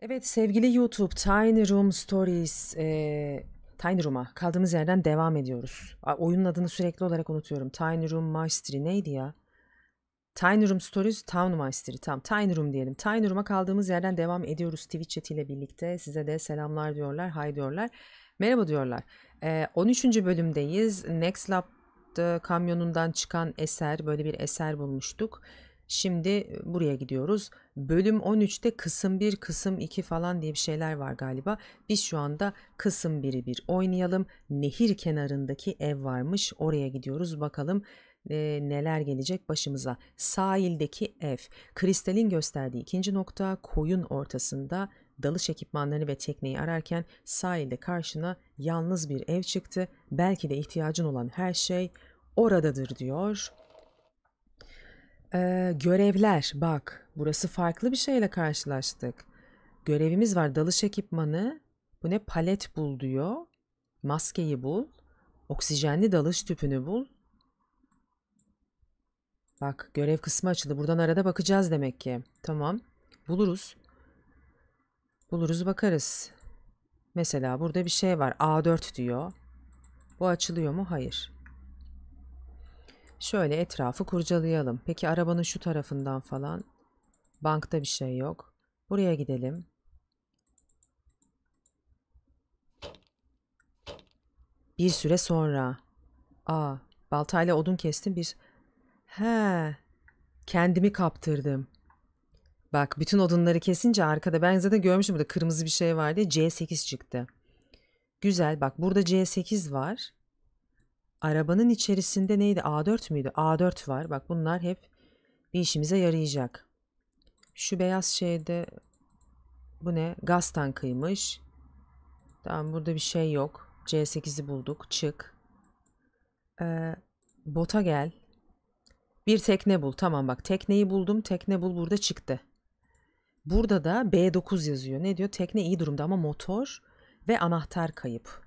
Evet sevgili YouTube Tiny Room Stories e, Tiny Room'a kaldığımız yerden devam ediyoruz. Oyunun adını sürekli olarak unutuyorum. Tiny Room Mastery neydi ya? Tiny Room Stories Town Mastery. Tamam Tiny Room diyelim. Tiny Room'a kaldığımız yerden devam ediyoruz Twitch chat ile birlikte. Size de selamlar diyorlar, hay diyorlar. Merhaba diyorlar. E, 13. bölümdeyiz. Next Lab'da e, kamyonundan çıkan eser, böyle bir eser bulmuştuk. Şimdi buraya gidiyoruz. Bölüm 13'te kısım 1, kısım 2 falan diye bir şeyler var galiba. Biz şu anda kısım 1'i bir oynayalım. Nehir kenarındaki ev varmış. Oraya gidiyoruz. Bakalım e, neler gelecek başımıza. Sahildeki ev. Kristal'in gösterdiği ikinci nokta koyun ortasında dalış ekipmanlarını ve tekneyi ararken sahilde karşına yalnız bir ev çıktı. Belki de ihtiyacın olan her şey oradadır diyor. Ee, görevler bak burası farklı bir şeyle karşılaştık. Görevimiz var dalış ekipmanı. Bu ne palet bul diyor. Maskeyi bul. Oksijenli dalış tüpünü bul. Bak görev kısmı açıldı. Buradan arada bakacağız demek ki. Tamam. Buluruz. Buluruz bakarız. Mesela burada bir şey var. A4 diyor. Bu açılıyor mu? Hayır. Şöyle etrafı kurcalayalım. Peki arabanın şu tarafından falan. Bankta bir şey yok. Buraya gidelim. Bir süre sonra. Aa, baltayla odun kestim bir. He. Kendimi kaptırdım. Bak bütün odunları kesince arkada ben zaten görmüştüm burada kırmızı bir şey vardı. C8 çıktı. Güzel bak burada C8 var. Arabanın içerisinde neydi? A4 müydü? A4 var. Bak bunlar hep bir işimize yarayacak. Şu beyaz şeyde bu ne? Gaz tankıymış. Tamam burada bir şey yok. C8'i bulduk. Çık. Ee, bota gel. Bir tekne bul. Tamam bak tekneyi buldum. Tekne bul burada çıktı. Burada da B9 yazıyor. Ne diyor? Tekne iyi durumda ama motor ve anahtar kayıp.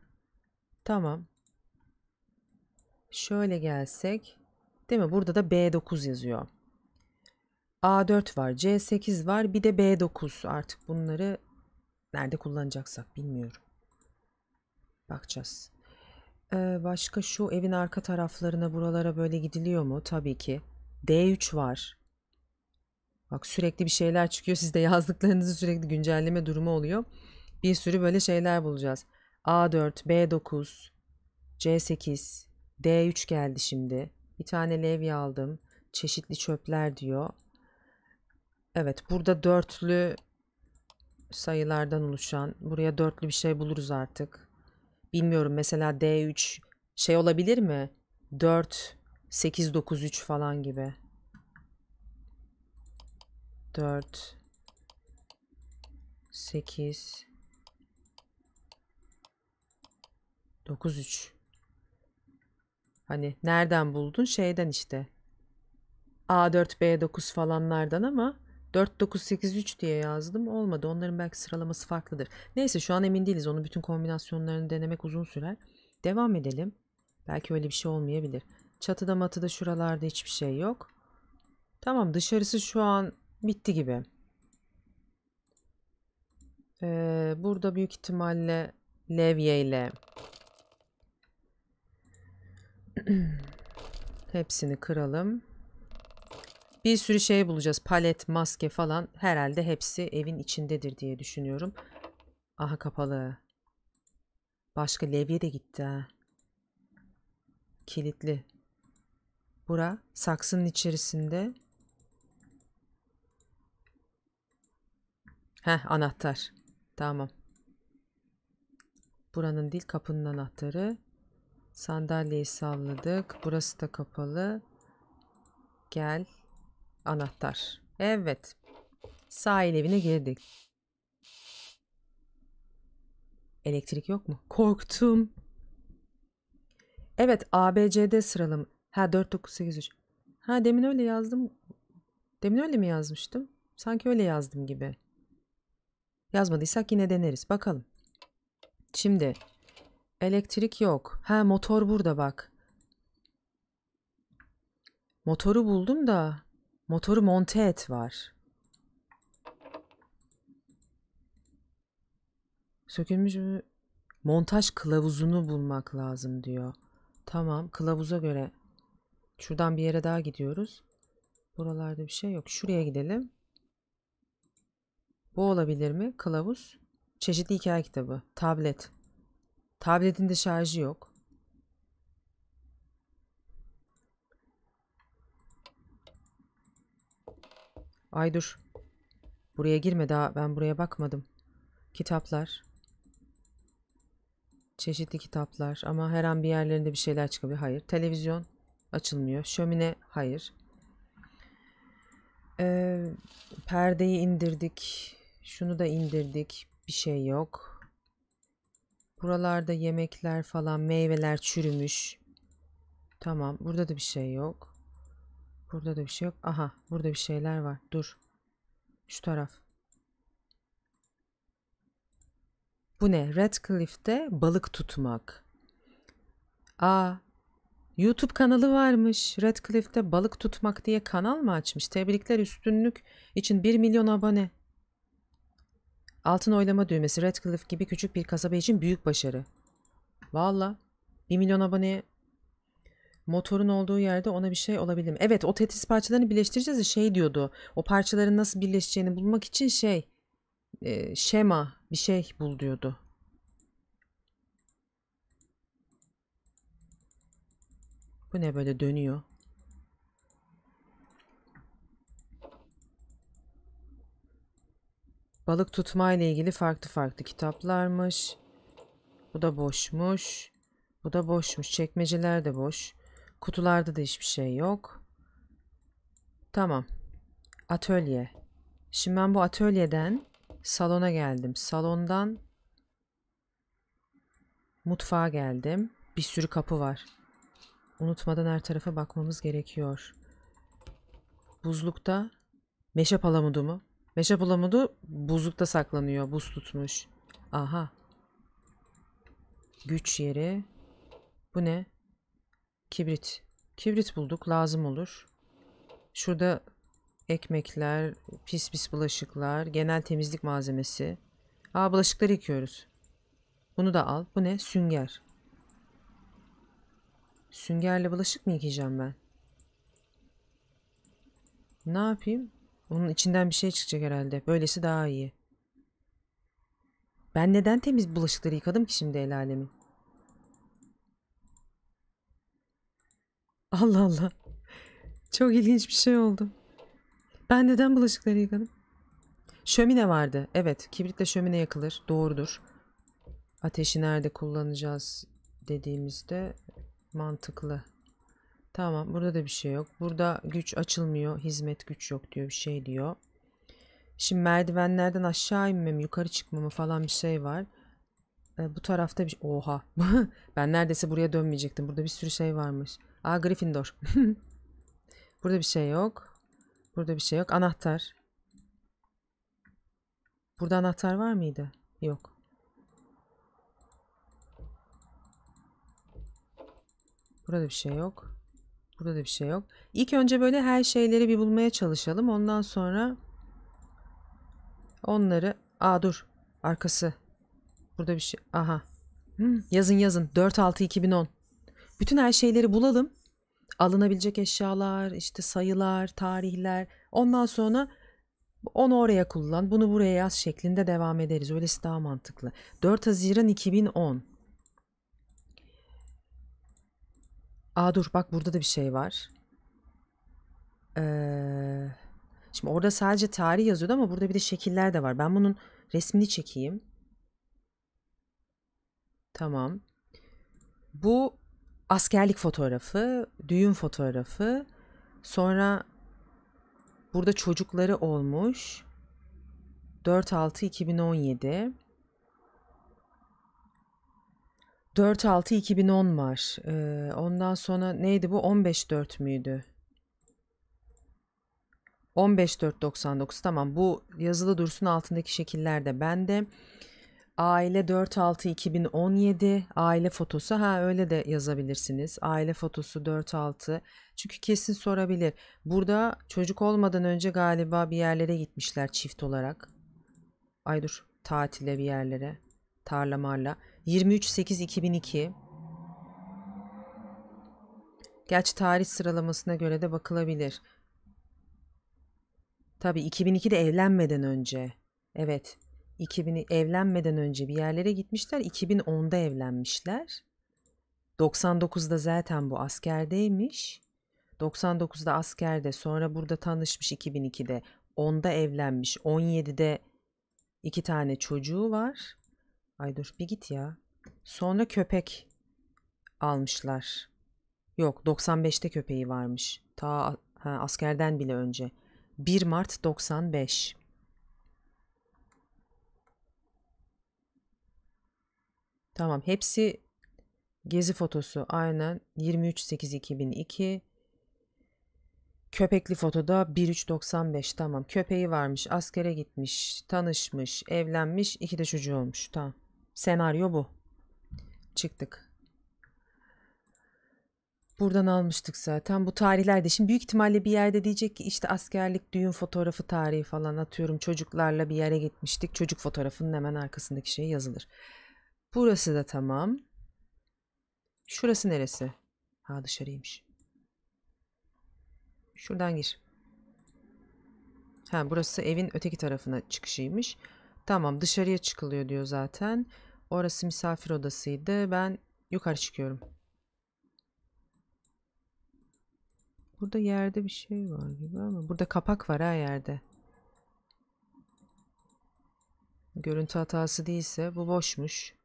Tamam. Şöyle gelsek. Değil mi? Burada da B9 yazıyor. A4 var, C8 var, bir de B9. Artık bunları nerede kullanacaksak bilmiyorum. Bakacağız. Ee, başka şu evin arka taraflarına buralara böyle gidiliyor mu? Tabii ki. D3 var. Bak sürekli bir şeyler çıkıyor. Siz de yazdıklarınızı sürekli güncelleme durumu oluyor. Bir sürü böyle şeyler bulacağız. A4, B9, C8, D3 geldi şimdi. Bir tane levye aldım. Çeşitli çöpler diyor. Evet burada dörtlü sayılardan oluşan. Buraya dörtlü bir şey buluruz artık. Bilmiyorum mesela D3 şey olabilir mi? 4, 8, 9, 3 falan gibi. 4, 8, 9, 3. Hani nereden buldun? Şeyden işte. A4, B9 falanlardan ama 4983 diye yazdım. Olmadı. Onların belki sıralaması farklıdır. Neyse şu an emin değiliz. Onun bütün kombinasyonlarını denemek uzun sürer. Devam edelim. Belki öyle bir şey olmayabilir. Çatıda matıda şuralarda hiçbir şey yok. Tamam dışarısı şu an bitti gibi. Ee, burada büyük ihtimalle levye ile Hepsini kıralım. Bir sürü şey bulacağız. Palet, maske falan. Herhalde hepsi evin içindedir diye düşünüyorum. Aha kapalı. Başka levye de gitti ha. Kilitli. Bura saksının içerisinde. Heh anahtar. Tamam. Buranın değil kapının anahtarı. Sandalyeyi salladık. Burası da kapalı. Gel. Anahtar. Evet. Sahil evine girdik. Elektrik yok mu? Korktum. Evet ABCD sıralım. Ha 4 9 8 3. Ha demin öyle yazdım. Demin öyle mi yazmıştım? Sanki öyle yazdım gibi. Yazmadıysak yine deneriz. Bakalım. Şimdi Elektrik yok. Ha motor burada bak. Motoru buldum da motoru monte et var. Sökülmüş mü? Montaj kılavuzunu bulmak lazım diyor. Tamam kılavuza göre. Şuradan bir yere daha gidiyoruz. Buralarda bir şey yok. Şuraya gidelim. Bu olabilir mi? Kılavuz. Çeşitli hikaye kitabı. Tablet. Tabletinde şarjı yok. Ay dur. Buraya girme daha ben buraya bakmadım. Kitaplar. Çeşitli kitaplar ama her an bir yerlerinde bir şeyler çıkabilir. Hayır. Televizyon açılmıyor. Şömine hayır. Ee, perdeyi indirdik. Şunu da indirdik. Bir şey yok. Buralarda yemekler falan meyveler çürümüş. Tamam burada da bir şey yok. Burada da bir şey yok. Aha burada bir şeyler var. Dur. Şu taraf. Bu ne? Redcliffe'de balık tutmak. Aa, YouTube kanalı varmış. Redcliffe'de balık tutmak diye kanal mı açmış? Tebrikler üstünlük için 1 milyon abone. Altın oylama düğmesi Redcliffe gibi küçük bir kasaba için büyük başarı. Valla. Bir milyon aboneye motorun olduğu yerde ona bir şey olabildim. Evet o Tetris parçalarını birleştireceğiz şey diyordu. O parçaların nasıl birleşeceğini bulmak için şey e, şema bir şey bul diyordu. Bu ne böyle dönüyor. Balık tutma ile ilgili farklı farklı kitaplarmış. Bu da boşmuş. Bu da boşmuş. Çekmeceler de boş. Kutularda da hiçbir şey yok. Tamam. Atölye. Şimdi ben bu atölyeden salona geldim. Salondan mutfağa geldim. Bir sürü kapı var. Unutmadan her tarafa bakmamız gerekiyor. Buzlukta meşe palamudu mu? Meşe bulamadı. Buzlukta saklanıyor. Buz tutmuş. Aha. Güç yeri. Bu ne? Kibrit. Kibrit bulduk. Lazım olur. Şurada ekmekler, pis pis bulaşıklar, genel temizlik malzemesi. Aa bulaşıkları yıkıyoruz. Bunu da al. Bu ne? Sünger. Süngerle bulaşık mı yıkayacağım ben? Ne yapayım? Onun içinden bir şey çıkacak herhalde. Böylesi daha iyi. Ben neden temiz bulaşıkları yıkadım ki şimdi el alemin? Allah Allah. Çok ilginç bir şey oldu. Ben neden bulaşıkları yıkadım? Şömine vardı. Evet, kibritle şömine yakılır. Doğrudur. Ateşi nerede kullanacağız dediğimizde mantıklı. Tamam burada da bir şey yok. Burada güç açılmıyor. Hizmet güç yok diyor bir şey diyor. Şimdi merdivenlerden aşağı inmem, yukarı çıkmamı falan bir şey var. E, bu tarafta bir şey- Oha. ben neredeyse buraya dönmeyecektim. Burada bir sürü şey varmış. Aa Gryffindor. burada bir şey yok. Burada bir şey yok. Anahtar. Burada anahtar var mıydı? Yok. Burada bir şey yok. Burada da bir şey yok. İlk önce böyle her şeyleri bir bulmaya çalışalım. Ondan sonra onları... Aa dur. Arkası. Burada bir şey. Aha. yazın yazın. 4-6-2010. Bütün her şeyleri bulalım. Alınabilecek eşyalar, işte sayılar, tarihler. Ondan sonra onu oraya kullan, bunu buraya yaz şeklinde devam ederiz. Öylesi daha mantıklı. 4 Haziran 2010. Aa dur bak burada da bir şey var. Ee, şimdi orada sadece tarih yazıyordu ama burada bir de şekiller de var. Ben bunun resmini çekeyim. Tamam. Bu askerlik fotoğrafı, düğün fotoğrafı. Sonra burada çocukları olmuş. 4-6-2017. 4-6-2010 var. Ee, ondan sonra neydi bu? 15-4 müydü? 15-4-99 tamam bu yazılı dursun altındaki şekiller de bende. Aile 4-6-2017 aile fotosu ha öyle de yazabilirsiniz. Aile fotosu 4-6 çünkü kesin sorabilir. Burada çocuk olmadan önce galiba bir yerlere gitmişler çift olarak. Ay dur tatile bir yerlere tarla marla. 23.8.2002 Gerçi tarih sıralamasına göre de bakılabilir. Tabi 2002'de evlenmeden önce. Evet. 2000 evlenmeden önce bir yerlere gitmişler. 2010'da evlenmişler. 99'da zaten bu askerdeymiş. 99'da askerde sonra burada tanışmış 2002'de. 10'da evlenmiş. 17'de iki tane çocuğu var. Ay dur bir git ya. Sonra köpek almışlar. Yok 95'te köpeği varmış. Ta ha, askerden bile önce. 1 Mart 95. Tamam hepsi gezi fotosu aynen 23.8.2002. Köpekli fotoda 1.3.95 tamam köpeği varmış askere gitmiş tanışmış evlenmiş iki de çocuğu olmuş tamam. Senaryo bu. Çıktık. Buradan almıştık zaten. Bu tarihlerde şimdi büyük ihtimalle bir yerde diyecek ki işte askerlik düğün fotoğrafı tarihi falan atıyorum. Çocuklarla bir yere gitmiştik. Çocuk fotoğrafının hemen arkasındaki şey yazılır. Burası da tamam. Şurası neresi? Ha dışarıymış. Şuradan gir. Ha burası evin öteki tarafına çıkışıymış. Tamam dışarıya çıkılıyor diyor zaten. Orası misafir odasıydı. Ben yukarı çıkıyorum. Burada yerde bir şey var gibi ama burada kapak var ha yerde. Görüntü hatası değilse bu boşmuş.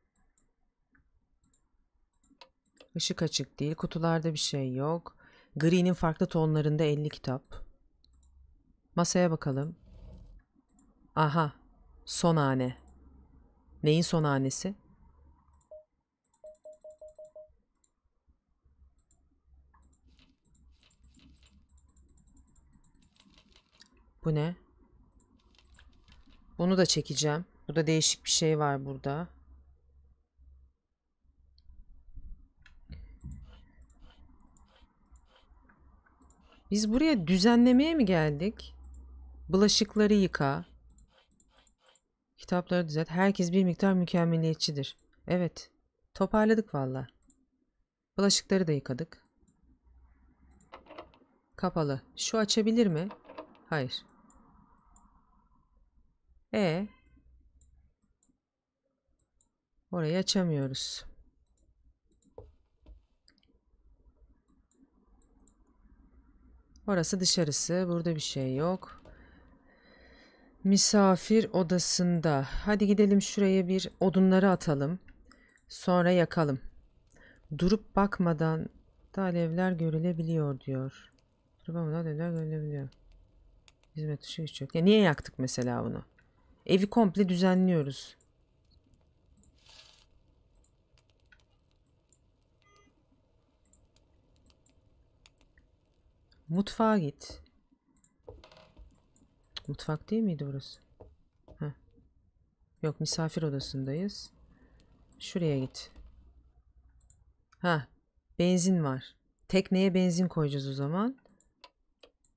Işık açık değil. Kutularda bir şey yok. Gri'nin farklı tonlarında 50 kitap. Masaya bakalım. Aha. Son hane. Neyin son hanesi? Bu ne? Bunu da çekeceğim. Bu da değişik bir şey var burada. Biz buraya düzenlemeye mi geldik? Bulaşıkları yıka. Kitapları düzelt. Herkes bir miktar mükemmeliyetçidir. Evet. Toparladık valla. Bulaşıkları da yıkadık. Kapalı. Şu açabilir mi? Hayır. E Orayı açamıyoruz. Orası dışarısı. Burada bir şey yok. Misafir odasında. Hadi gidelim şuraya bir odunları atalım. Sonra yakalım. Durup bakmadan da alevler görülebiliyor diyor. Durup bakmadan alevler görülebiliyor. Hizmet dışı hiç yok. Ya niye yaktık mesela bunu? Evi komple düzenliyoruz. Mutfağa git. Mutfak değil miydi burası? Heh. Yok misafir odasındayız. Şuraya git. Ha, benzin var. Tekneye benzin koyacağız o zaman.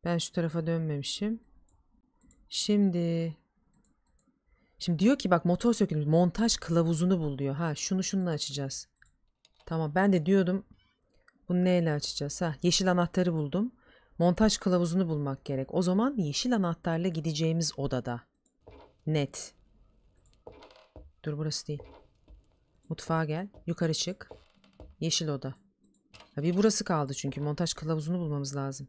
Ben şu tarafa dönmemişim. Şimdi Şimdi diyor ki bak motor sökülmüş. Montaj kılavuzunu bul diyor. Ha şunu şununla açacağız. Tamam ben de diyordum. Bunu neyle açacağız? Ha yeşil anahtarı buldum. Montaj kılavuzunu bulmak gerek. O zaman yeşil anahtarla gideceğimiz odada. Net. Dur burası değil. Mutfağa gel. Yukarı çık. Yeşil oda. Ya bir burası kaldı çünkü. Montaj kılavuzunu bulmamız lazım.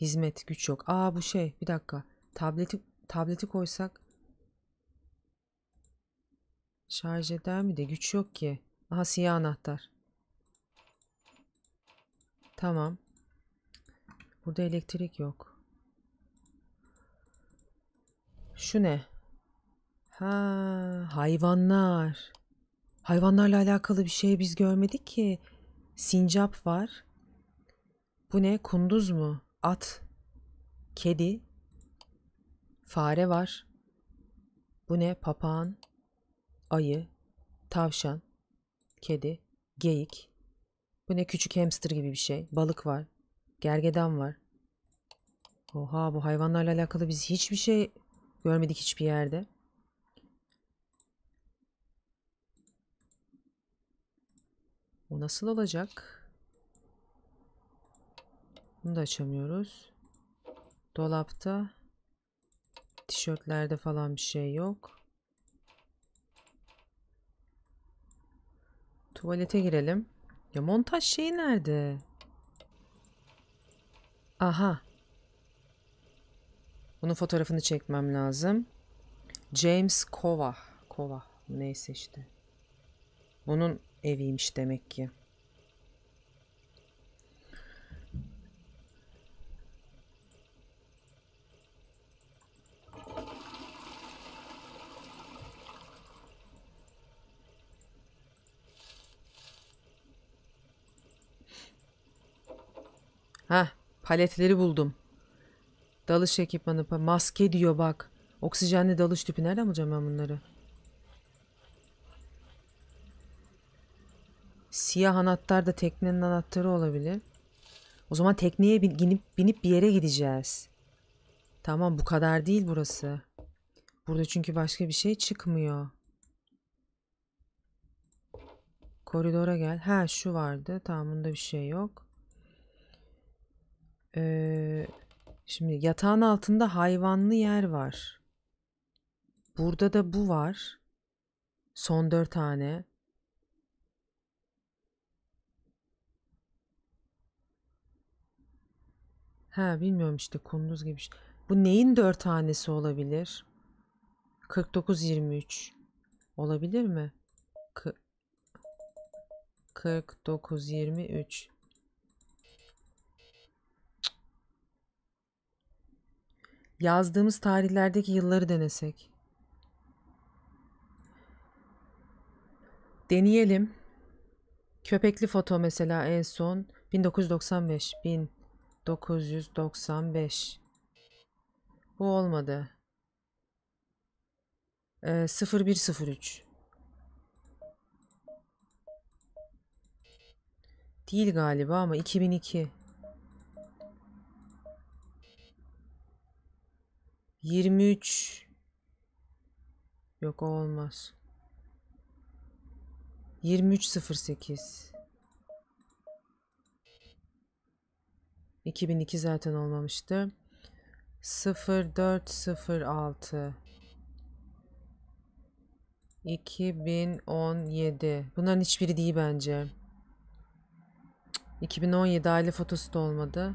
Hizmet, güç yok. Aa bu şey. Bir dakika. Tableti tableti koysak şarj eder mi de güç yok ki. Aha siyah anahtar. Tamam. Burada elektrik yok. Şu ne? Ha, hayvanlar. Hayvanlarla alakalı bir şey biz görmedik ki. Sincap var. Bu ne? Kunduz mu? At. Kedi. Fare var. Bu ne? Papağan. Ayı. Tavşan. Kedi. Geyik. Bu ne? Küçük hamster gibi bir şey. Balık var. Gergedan var. Oha bu hayvanlarla alakalı biz hiçbir şey görmedik hiçbir yerde. O nasıl olacak? Bunu da açamıyoruz. Dolapta tişörtlerde falan bir şey yok. Tuvalete girelim. Ya montaj şeyi nerede? Aha. Bunun fotoğrafını çekmem lazım. James Kova. Kova. Neyse işte. Bunun eviymiş demek ki. Ha, Paletleri buldum. Dalış ekipmanı. Maske diyor bak. Oksijenli dalış tüpü. Nereden bulacağım ben bunları? Siyah anahtar da teknenin anahtarı olabilir. O zaman tekneye binip, binip bir yere gideceğiz. Tamam bu kadar değil burası. Burada çünkü başka bir şey çıkmıyor. Koridora gel. Ha şu vardı. Tamam bunda bir şey yok. Ee, şimdi yatağın altında hayvanlı yer var. Burada da bu var. Son dört tane. Ha bilmiyorum işte kunduz gibi. Şey. Bu neyin dört tanesi olabilir? 49-23 olabilir mi? 49-23 yazdığımız tarihlerdeki yılları denesek. Deneyelim. Köpekli foto mesela en son 1995 1995 bu olmadı. Ee, 0103 değil galiba ama 2002 23 Yok olmaz. 23.08 2002 zaten olmamıştı. 0406 2017 Bunların hiçbiri değil bence. 2017 aile fotosu da olmadı.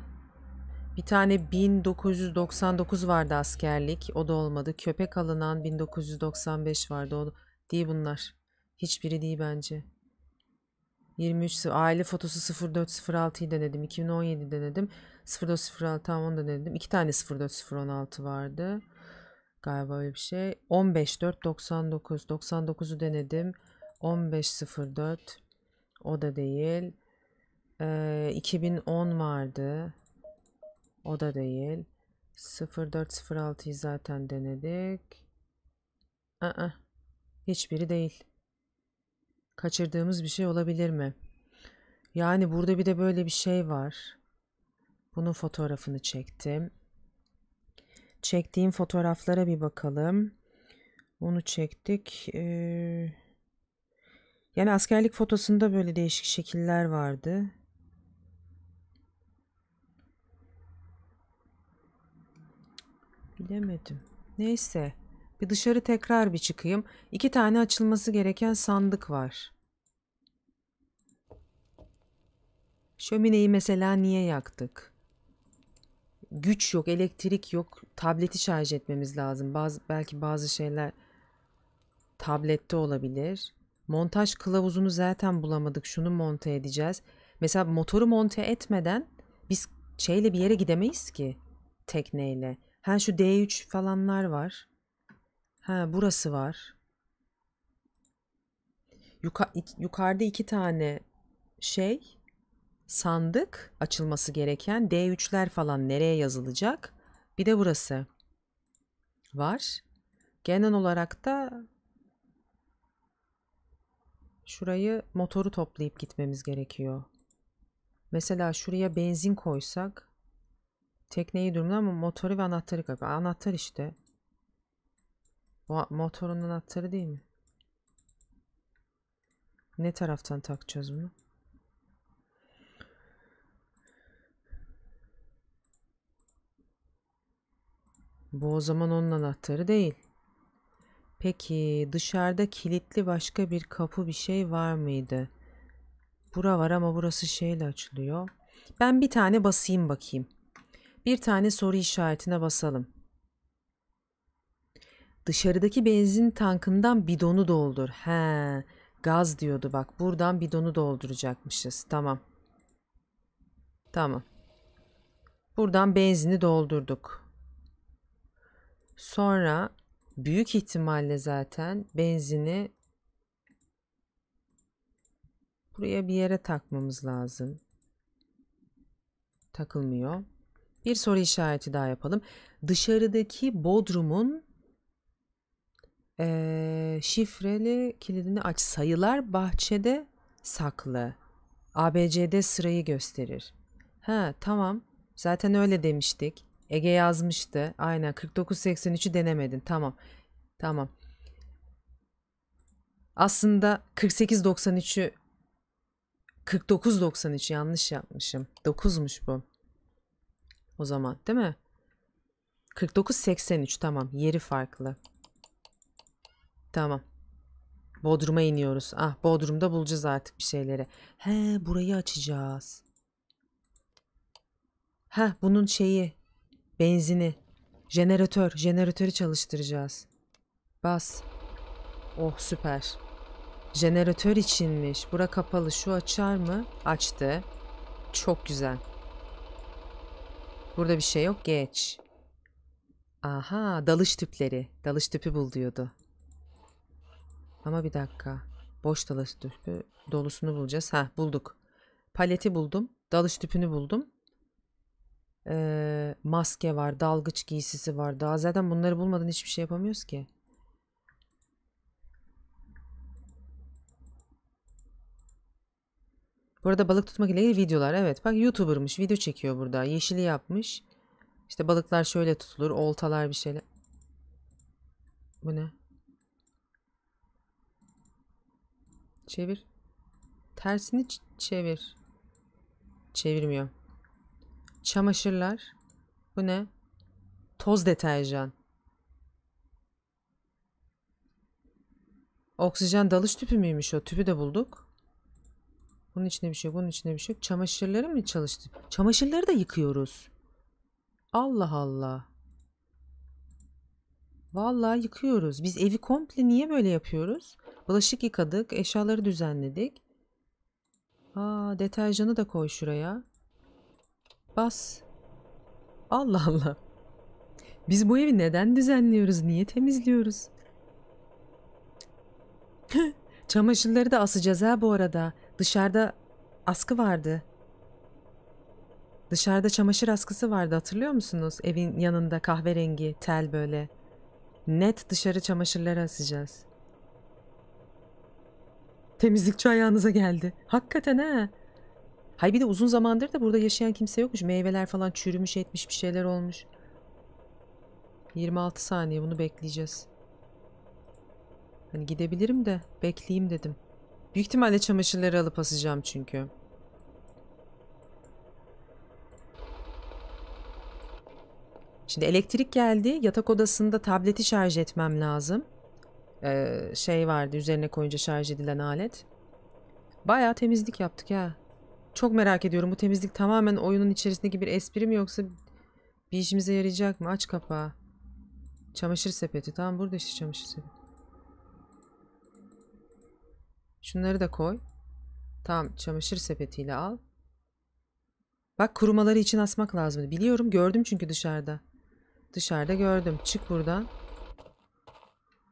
Bir tane 1999 vardı askerlik. O da olmadı. Köpek alınan 1995 vardı. O da... değil bunlar. Hiçbiri değil bence. 23 aile fotosu 0406'yı denedim. 2017 denedim. 0406 tam onu da denedim. İki tane 0406 vardı. Galiba öyle bir şey. 15499 99'u denedim. 1504 o da değil. Ee, 2010 vardı. O da değil. 0406'yı zaten denedik. Aa, hiçbiri değil. Kaçırdığımız bir şey olabilir mi? Yani burada bir de böyle bir şey var. Bunun fotoğrafını çektim. Çektiğim fotoğraflara bir bakalım. Onu çektik. Ee, yani askerlik fotosunda böyle değişik şekiller vardı. Bilemedim. Neyse. Bir dışarı tekrar bir çıkayım. İki tane açılması gereken sandık var. Şömineyi mesela niye yaktık? Güç yok, elektrik yok. Tableti şarj etmemiz lazım. Bazı, belki bazı şeyler tablette olabilir. Montaj kılavuzunu zaten bulamadık. Şunu monte edeceğiz. Mesela motoru monte etmeden biz şeyle bir yere gidemeyiz ki tekneyle. Ha şu D3 falanlar var. Ha burası var. Yuka yukarıda iki tane şey sandık açılması gereken D3'ler falan nereye yazılacak? Bir de burası var. Genel olarak da şurayı motoru toplayıp gitmemiz gerekiyor. Mesela şuraya benzin koysak Tekneyi durumda ama motoru ve anahtarı galiba. Anahtar işte. O motorun anahtarı değil mi? Ne taraftan takacağız bunu? Bu o zaman onun anahtarı değil. Peki dışarıda kilitli başka bir kapı bir şey var mıydı? Bura var ama burası şeyle açılıyor. Ben bir tane basayım bakayım bir tane soru işaretine basalım. Dışarıdaki benzin tankından bidonu doldur. He, gaz diyordu bak. Buradan bidonu dolduracakmışız. Tamam. Tamam. Buradan benzini doldurduk. Sonra büyük ihtimalle zaten benzini buraya bir yere takmamız lazım. Takılmıyor. Bir soru işareti daha yapalım. Dışarıdaki bodrumun e, şifreli kilidini aç. Sayılar bahçede saklı. ABC'de sırayı gösterir. Ha tamam. Zaten öyle demiştik. Ege yazmıştı. Aynen 4983'ü denemedin. Tamam. Tamam. Aslında 4893'ü 4993 yanlış yapmışım. 9'muş bu o zaman değil mi? 49.83 tamam yeri farklı. Tamam. Bodrum'a iniyoruz. Ah Bodrum'da bulacağız artık bir şeyleri. He burayı açacağız. Ha bunun şeyi benzini jeneratör jeneratörü çalıştıracağız. Bas. Oh süper. Jeneratör içinmiş. Bura kapalı. Şu açar mı? Açtı. Çok güzel. Burada bir şey yok. Geç. Aha dalış tüpleri. Dalış tüpü bul diyordu. Ama bir dakika. Boş dalış tüpü. Dolusunu bulacağız. Ha bulduk. Paleti buldum. Dalış tüpünü buldum. Ee, maske var. Dalgıç giysisi var. Daha zaten bunları bulmadan hiçbir şey yapamıyoruz ki. Burada balık tutmak ile ilgili videolar. Evet bak YouTuber'mış video çekiyor burada. Yeşili yapmış. İşte balıklar şöyle tutulur. Oltalar bir şeyler. Bu ne? Çevir. Tersini çevir. Çevirmiyor. Çamaşırlar. Bu ne? Toz deterjan. Oksijen dalış tüpü müymüş o? Tüpü de bulduk. Bunun içinde bir şey yok. Bunun içinde bir şey yok. Çamaşırları mı çalıştı? Çamaşırları da yıkıyoruz. Allah Allah. Vallahi yıkıyoruz. Biz evi komple niye böyle yapıyoruz? Bulaşık yıkadık. Eşyaları düzenledik. Aa deterjanı da koy şuraya. Bas. Allah Allah. Biz bu evi neden düzenliyoruz? Niye temizliyoruz? Çamaşırları da asacağız ha bu arada. Dışarıda askı vardı. Dışarıda çamaşır askısı vardı hatırlıyor musunuz? Evin yanında kahverengi tel böyle. Net dışarı çamaşırları asacağız. Temizlikçi ayağınıza geldi. Hakikaten ha. Hay bir de uzun zamandır da burada yaşayan kimse yokmuş. Meyveler falan çürümüş etmiş bir şeyler olmuş. 26 saniye bunu bekleyeceğiz. Hani gidebilirim de bekleyeyim dedim. Büyük ihtimalle çamaşırları alıp asacağım çünkü. Şimdi elektrik geldi. Yatak odasında tableti şarj etmem lazım. Ee, şey vardı üzerine koyunca şarj edilen alet. Bayağı temizlik yaptık ya. Çok merak ediyorum bu temizlik tamamen oyunun içerisindeki bir espri mi yoksa bir işimize yarayacak mı? Aç kapağı. Çamaşır sepeti. Tamam burada işte çamaşır sepeti. Şunları da koy. Tamam çamaşır sepetiyle al. Bak kurumaları için asmak lazım. Biliyorum gördüm çünkü dışarıda. Dışarıda gördüm. Çık buradan.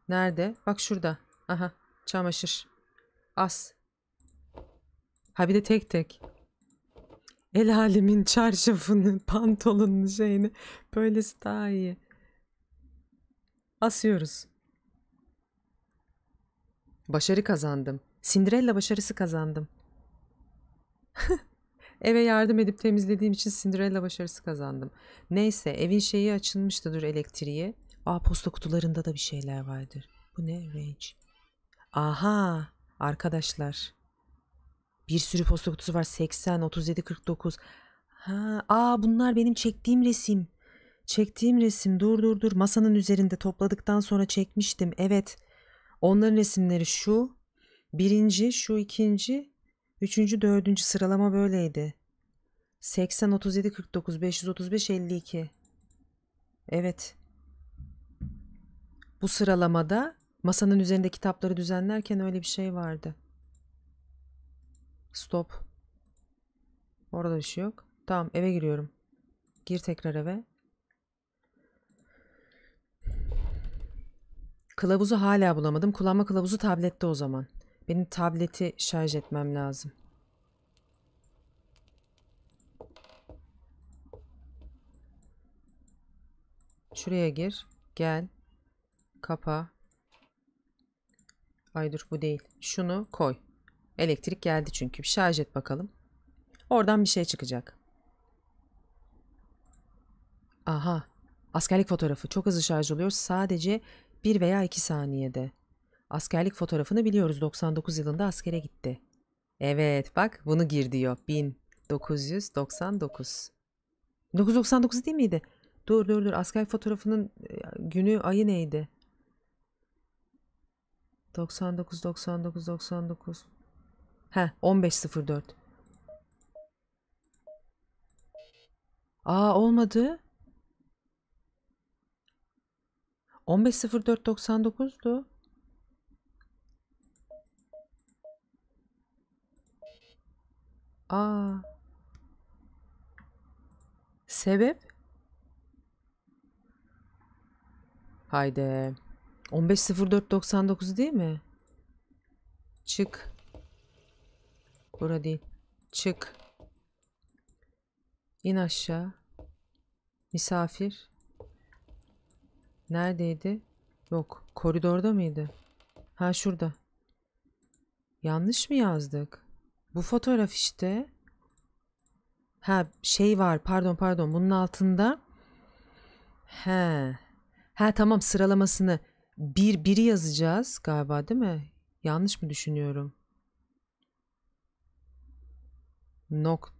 Nerede? Bak şurada. Aha çamaşır. As. Ha bir de tek tek. El alemin çarşafını, pantolonun şeyini. Böylesi daha iyi. Asıyoruz. Başarı kazandım. Cinderella başarısı kazandım. Eve yardım edip temizlediğim için Cinderella başarısı kazandım. Neyse evin şeyi açılmıştı dur elektriğe. Aa posta kutularında da bir şeyler vardır. Bu ne range? Aha arkadaşlar. Bir sürü posta kutusu var 80, 37, 49. Ha, aa bunlar benim çektiğim resim. Çektiğim resim dur dur dur masanın üzerinde topladıktan sonra çekmiştim. Evet onların resimleri şu Birinci, şu ikinci, üçüncü, dördüncü sıralama böyleydi. 80, 37, 49, 535, 52. Evet. Bu sıralamada masanın üzerinde kitapları düzenlerken öyle bir şey vardı. Stop. Orada bir şey yok. Tamam eve giriyorum. Gir tekrar eve. Kılavuzu hala bulamadım. Kullanma kılavuzu tablette o zaman. Benim tableti şarj etmem lazım. Şuraya gir. Gel. Kapa. Ay dur bu değil. Şunu koy. Elektrik geldi çünkü. Bir şarj et bakalım. Oradan bir şey çıkacak. Aha. Askerlik fotoğrafı çok hızlı şarj oluyor. Sadece 1 veya 2 saniyede. Askerlik fotoğrafını biliyoruz. 99 yılında askere gitti. Evet bak bunu gir diyor. 1999. 1999 değil miydi? Dur dur dur askerlik fotoğrafının e, günü ayı neydi? 99 99 99. He 1504. Aa olmadı. 15.04.99'du. Aa. Sebep? Haydi. 15.04.99 değil mi? Çık. Burada değil. Çık. İn aşağı. Misafir. Neredeydi? Yok. Koridorda mıydı? Ha şurada. Yanlış mı yazdık? Bu fotoğraf işte. Ha şey var pardon pardon bunun altında. He. Ha tamam sıralamasını bir biri yazacağız galiba değil mi? Yanlış mı düşünüyorum? Nok.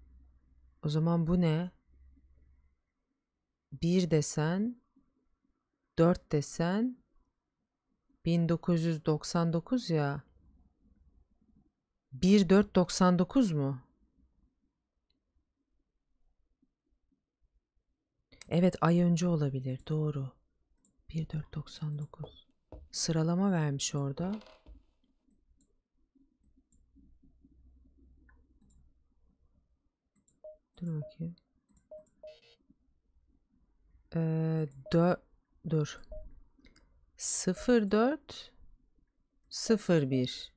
O zaman bu ne? Bir desen, dört desen, 1999 ya. 1499 mu? Evet ay önce olabilir. Doğru. 1499. Sıralama vermiş orada. Dur bakayım. Ee, dö dur. 04 01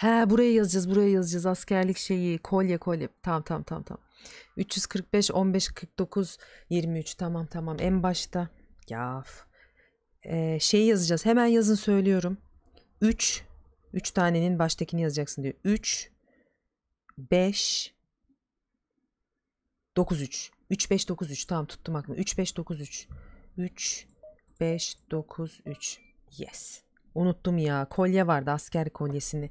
He buraya yazacağız buraya yazacağız askerlik şeyi kolye kolye tamam tamam tamam tamam. 345 15 49 23 tamam tamam en başta ya ee, şeyi yazacağız hemen yazın söylüyorum 3 3 tanenin baştakini yazacaksın diyor 3 5 9 3 3 5 9 3 tamam tuttum aklımı 3 5 9 3 3 5 9 3 yes unuttum ya kolye vardı asker kolyesini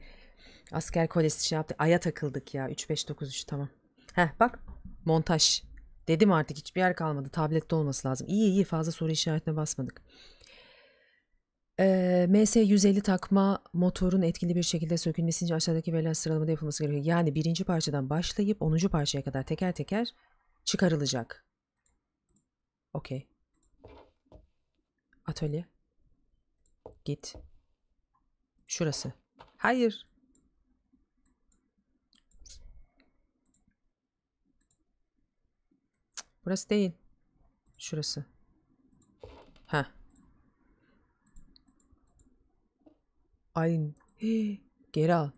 Asker kolesi şey yaptı. Aya takıldık ya. 3593 tamam. Heh bak. Montaj. Dedim artık hiçbir yer kalmadı. Tablette olması lazım. İyi iyi fazla soru işaretine basmadık. Ee, MS-150 takma motorun etkili bir şekilde sökülmesi için aşağıdaki verilen sıralamada yapılması gerekiyor. Yani birinci parçadan başlayıp onuncu parçaya kadar teker teker çıkarılacak. Okey. Atölye. Git. Şurası. Hayır. Burası değil. Şurası. Ha. Ay. Geri al.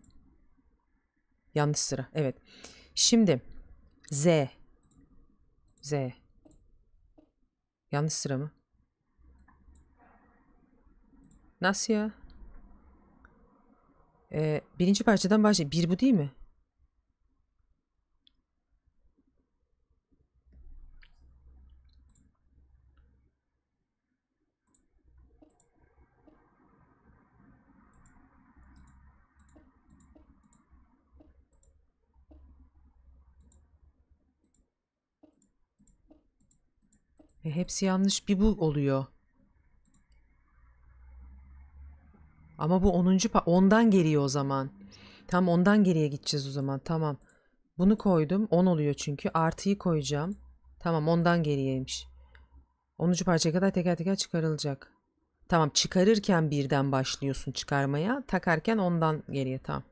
Yanlış sıra. Evet. Şimdi Z. Z. Yanlış sıra mı? Nasıl ya? Ee, birinci parçadan başlayayım. Bir bu değil mi? E, hepsi yanlış bir bu oluyor. Ama bu 10. ondan geriye o zaman. Tam ondan geriye gideceğiz o zaman. Tamam. Bunu koydum. 10 oluyor çünkü. Artıyı koyacağım. Tamam ondan geriyeymiş. 10. parçaya kadar teker teker çıkarılacak. Tamam çıkarırken birden başlıyorsun çıkarmaya. Takarken ondan geriye tamam.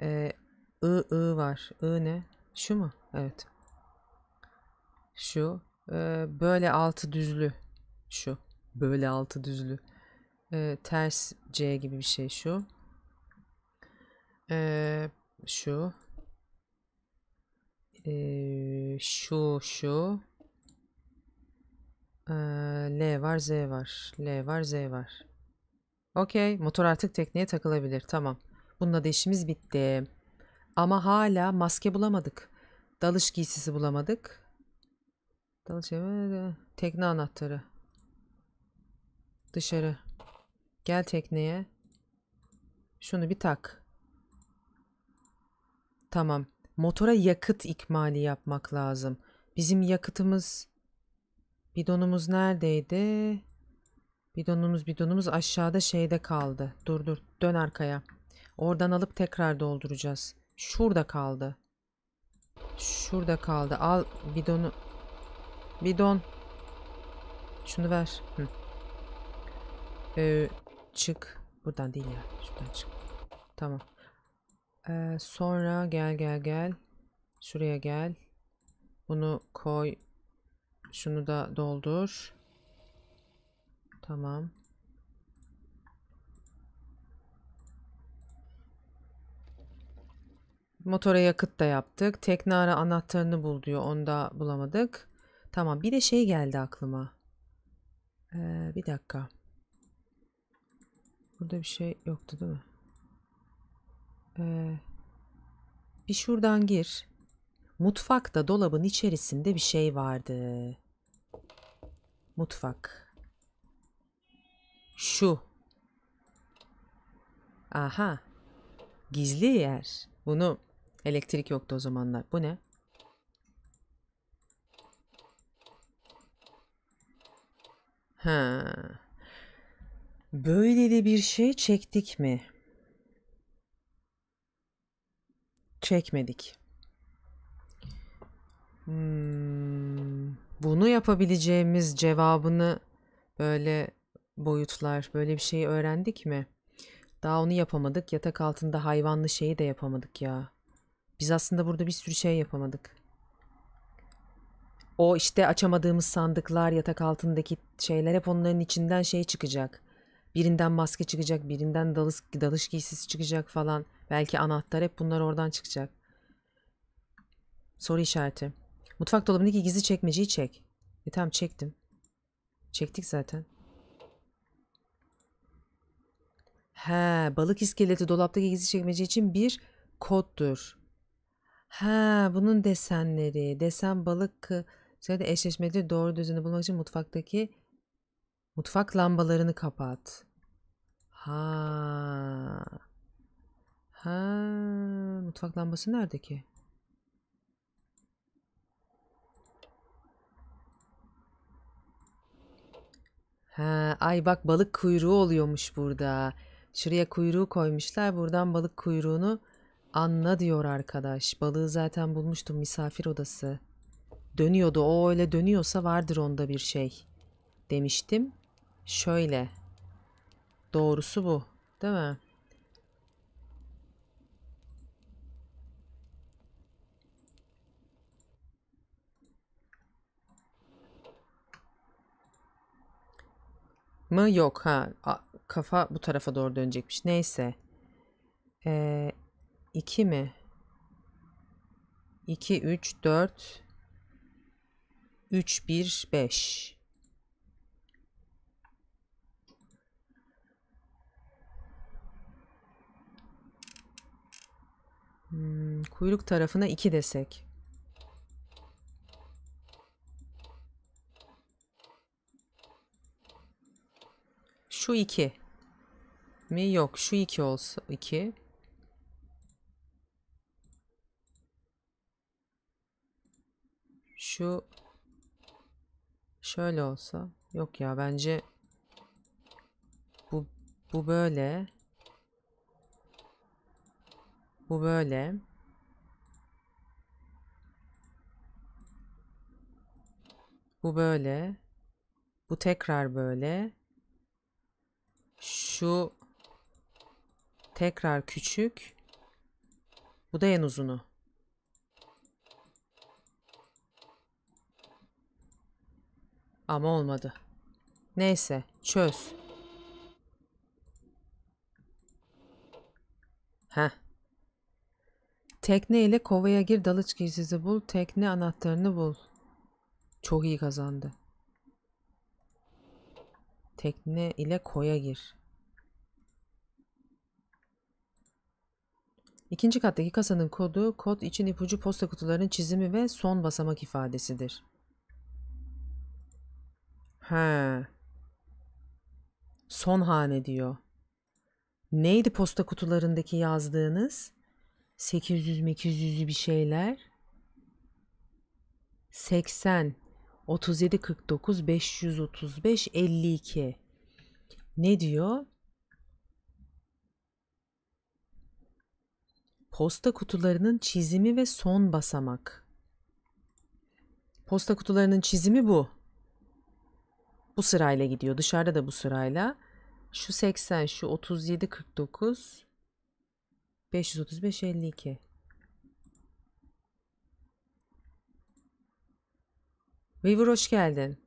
Ee, I, I var. I ne? Şu mu? Evet. Şu böyle altı düzlü şu. Böyle altı düzlü. E, ters C gibi bir şey şu. E, şu. E, şu şu. E, L var Z var. L var Z var. Okey. Motor artık tekneye takılabilir. Tamam. Bununla da işimiz bitti. Ama hala maske bulamadık. Dalış giysisi bulamadık. Dalacağım. Ee, e, tekne anahtarı. Dışarı. Gel tekneye. Şunu bir tak. Tamam. Motora yakıt ikmali yapmak lazım. Bizim yakıtımız bidonumuz neredeydi? Bidonumuz bidonumuz aşağıda şeyde kaldı. Dur dur dön arkaya. Oradan alıp tekrar dolduracağız. Şurada kaldı. Şurada kaldı. Al bidonu Bidon. Şunu ver. Ee, çık. Buradan değil ya. Şuradan çık. Tamam. Ee, sonra gel gel gel. Şuraya gel. Bunu koy. Şunu da doldur. Tamam. Motora yakıt da yaptık. Tekne ara anahtarını bul diyor. Onu da bulamadık. Tamam bir de şey geldi aklıma. Ee, bir dakika. Burada bir şey yoktu değil mi? Ee, bir şuradan gir. Mutfakta dolabın içerisinde bir şey vardı. Mutfak. Şu. Aha. Gizli yer. Bunu elektrik yoktu o zamanlar. Bu ne? Ha. Böyle de bir şey çektik mi? Çekmedik. Hmm, bunu yapabileceğimiz cevabını böyle boyutlar, böyle bir şeyi öğrendik mi? Daha onu yapamadık. Yatak altında hayvanlı şeyi de yapamadık ya. Biz aslında burada bir sürü şey yapamadık. O işte açamadığımız sandıklar, yatak altındaki şeyler hep onların içinden şey çıkacak. Birinden maske çıkacak, birinden dalış, dalış giysisi çıkacak falan. Belki anahtar hep bunlar oradan çıkacak. Soru işareti. Mutfak dolabındaki gizli çekmeceyi çek. E tamam çektim. Çektik zaten. He, balık iskeleti dolaptaki gizli çekmece için bir koddur. Ha, bunun desenleri, desen balık Sırada eşleşmeci doğru düzeni bulmak için mutfaktaki mutfak lambalarını kapat. Ha. Ha. Mutfak lambası nerede ki? Ha, ay bak balık kuyruğu oluyormuş burada. Şuraya kuyruğu koymuşlar. Buradan balık kuyruğunu anla diyor arkadaş. Balığı zaten bulmuştum misafir odası. Dönüyordu o öyle dönüyorsa vardır onda bir şey demiştim. Şöyle. Doğrusu bu değil mi? mı? Yok ha. A, kafa bu tarafa doğru dönecekmiş. Neyse. Ee, 2 mi? 2, üç, dört. 3 1 5 Hmm, kuyruk tarafına 2 desek. Şu 2 mi? Yok. Şu 2 olsa 2. Şu Şöyle olsa. Yok ya bence bu bu böyle. Bu böyle. Bu böyle. Bu tekrar böyle. Şu tekrar küçük. Bu da en uzunu. Ama olmadı. Neyse çöz. Heh. Tekne ile kovaya gir dalıçkıyı sizi bul. Tekne anahtarını bul. Çok iyi kazandı. Tekne ile koya gir. İkinci kattaki kasanın kodu, kod için ipucu posta kutularının çizimi ve son basamak ifadesidir. He. Son hane diyor. Neydi posta kutularındaki yazdığınız? 800 800'lü bir şeyler. 80 37 49 535 52. Ne diyor? Posta kutularının çizimi ve son basamak. Posta kutularının çizimi bu. Bu sırayla gidiyor. Dışarıda da bu sırayla. Şu 80, şu 37, 49, 535, 52. Weaver hoş geldin.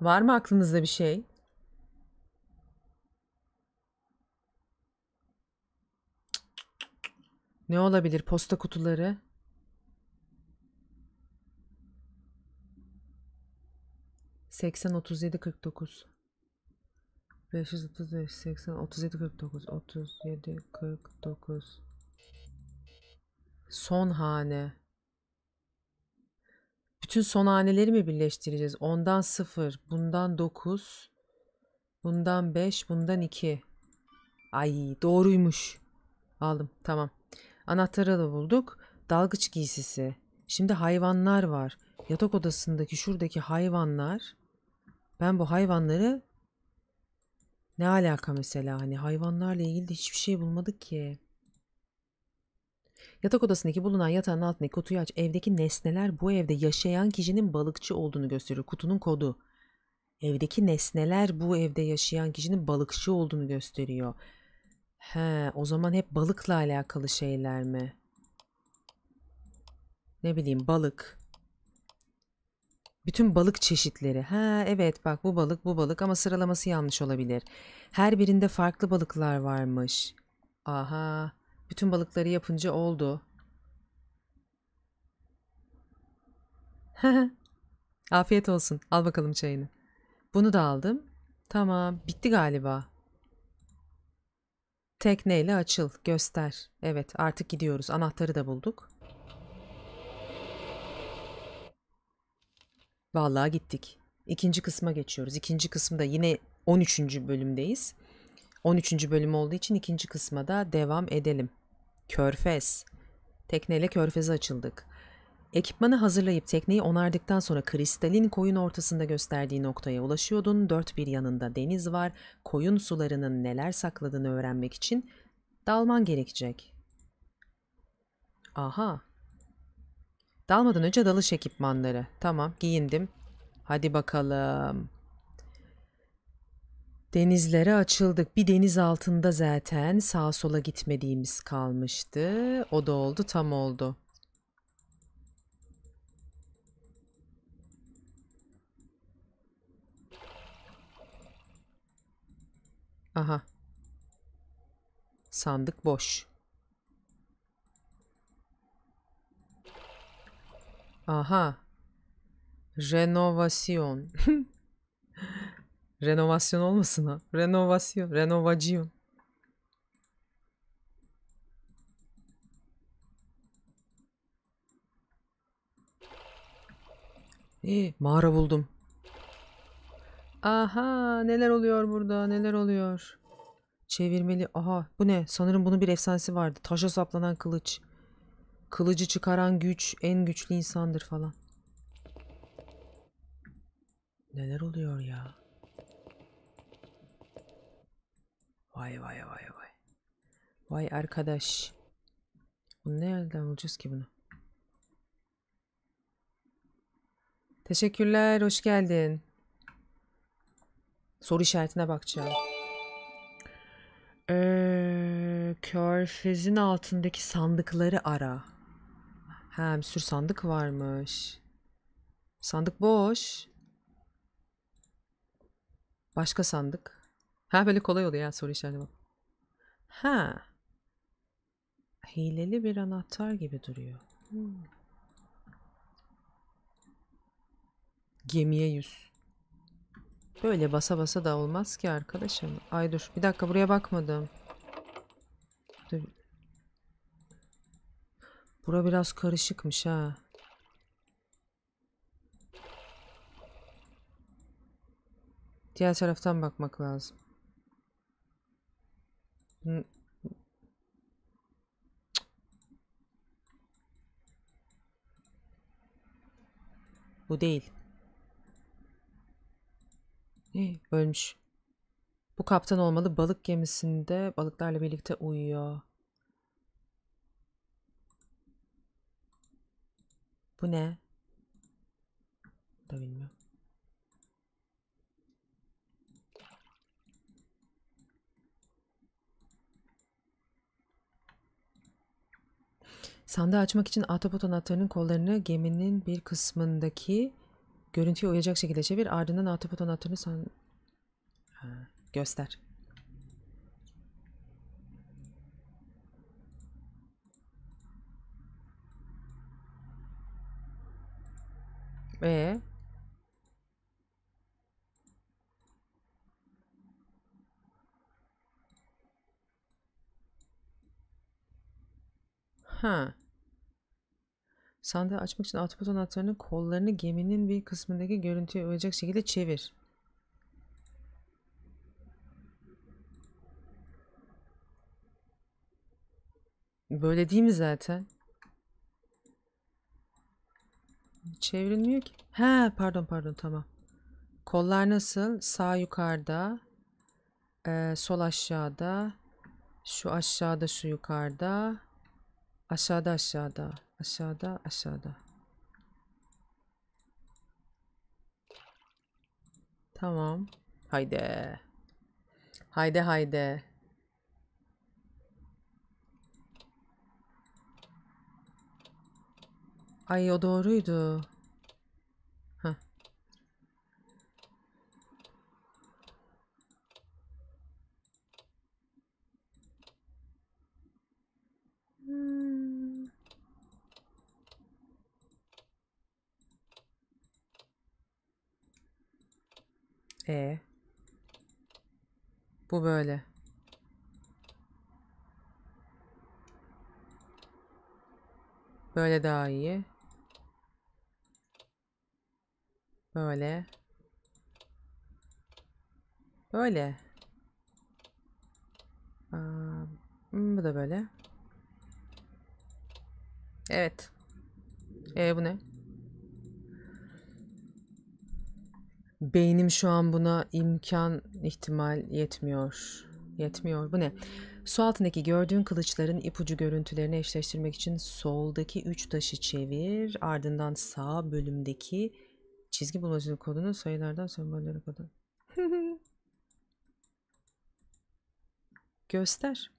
Var mı aklınızda bir şey? Ne olabilir posta kutuları? Seksen otuz yedi kırk dokuz. Beş yüz otuz beş seksen otuz yedi kırk dokuz. Otuz yedi kırk dokuz. Son hane. Bütün son haneleri mi birleştireceğiz? Ondan sıfır, bundan dokuz, bundan beş, bundan iki. Ay doğruymuş. Aldım tamam. Anahtarı da bulduk. Dalgıç giysisi. Şimdi hayvanlar var. Yatak odasındaki şuradaki hayvanlar. Ben bu hayvanları ne alaka mesela hani hayvanlarla ilgili de hiçbir şey bulmadık ki. Yatak odasındaki bulunan yatağın altındaki kutuyu aç. Evdeki nesneler bu evde yaşayan kişinin balıkçı olduğunu gösterir. Kutunun kodu. Evdeki nesneler bu evde yaşayan kişinin balıkçı olduğunu gösteriyor. He, o zaman hep balıkla alakalı şeyler mi? Ne bileyim balık. Bütün balık çeşitleri. Ha evet bak bu balık bu balık ama sıralaması yanlış olabilir. Her birinde farklı balıklar varmış. Aha. Bütün balıkları yapınca oldu. Afiyet olsun. Al bakalım çayını. Bunu da aldım. Tamam, bitti galiba. Tekneyle açıl, göster. Evet, artık gidiyoruz. Anahtarı da bulduk. Vallahi gittik. İkinci kısma geçiyoruz. İkinci kısımda yine 13. bölümdeyiz. 13. bölüm olduğu için ikinci kısma da devam edelim. Körfez. Tekneyle körfeze açıldık. Ekipmanı hazırlayıp tekneyi onardıktan sonra kristalin koyun ortasında gösterdiği noktaya ulaşıyordun. Dört bir yanında deniz var. Koyun sularının neler sakladığını öğrenmek için dalman gerekecek. Aha. Dalmadan önce dalış ekipmanları. Tamam giyindim. Hadi bakalım. Denizlere açıldık. Bir deniz altında zaten sağa sola gitmediğimiz kalmıştı. O da oldu tam oldu. Aha. Sandık boş. Aha. Renovasyon. Renovasyon olmasın ha. Renovasyon. Renovacıyon. İyi, mağara buldum. Aha neler oluyor burada neler oluyor. Çevirmeli. Aha bu ne? Sanırım bunun bir efsanesi vardı. Taşa saplanan kılıç. Kılıcı çıkaran güç en güçlü insandır falan. Neler oluyor ya? Vay vay vay vay. Vay arkadaş. Bunu elden alacağız ki bunu? Teşekkürler, hoş geldin. Soru işaretine bakacağım. Ee, körfezin altındaki sandıkları ara. Ha bir sürü sandık varmış. Sandık boş. Başka sandık. Ha böyle kolay oluyor ya soru işaretine bak. Ha. Hileli bir anahtar gibi duruyor. Hmm. Gemiye yüz. Böyle basa basa da olmaz ki arkadaşım. Ay dur bir dakika buraya bakmadım. Dur. Bura biraz karışıkmış ha. Diğer taraftan bakmak lazım. Bu değil. Hii, ölmüş. Bu kaptan olmalı. Balık gemisinde balıklarla birlikte uyuyor. Bu ne? Da bilmiyorum. Sandığı açmak için atapot anahtarının kollarını geminin bir kısmındaki Görüntüye uyacak şekilde çevir. Ardından altı buton hatırını san... Ha, göster. Ee? Ha. Sandığı açmak için autopod anahtarının kollarını geminin bir kısmındaki görüntüye uyacak şekilde çevir. Böyle değil mi zaten? Çevrilmiyor ki. He pardon pardon tamam. Kollar nasıl? Sağ yukarıda. Ee, sol aşağıda. Şu aşağıda şu yukarıda. Aşağıda aşağıda. Aşağıda aşağıda. Tamam. Haydi. Haydi haydi. Ay o doğruydu. E. Bu böyle. Böyle daha iyi. Böyle. Böyle. Aa, hmm, bu da böyle. Evet. E bu ne? Beynim şu an buna imkan, ihtimal yetmiyor. Yetmiyor. Bu ne? Su altındaki gördüğün kılıçların ipucu görüntülerini eşleştirmek için soldaki 3 taşı çevir. Ardından sağ bölümdeki çizgi bulmacının kodunu sayılardan sembollere kadar. Göster.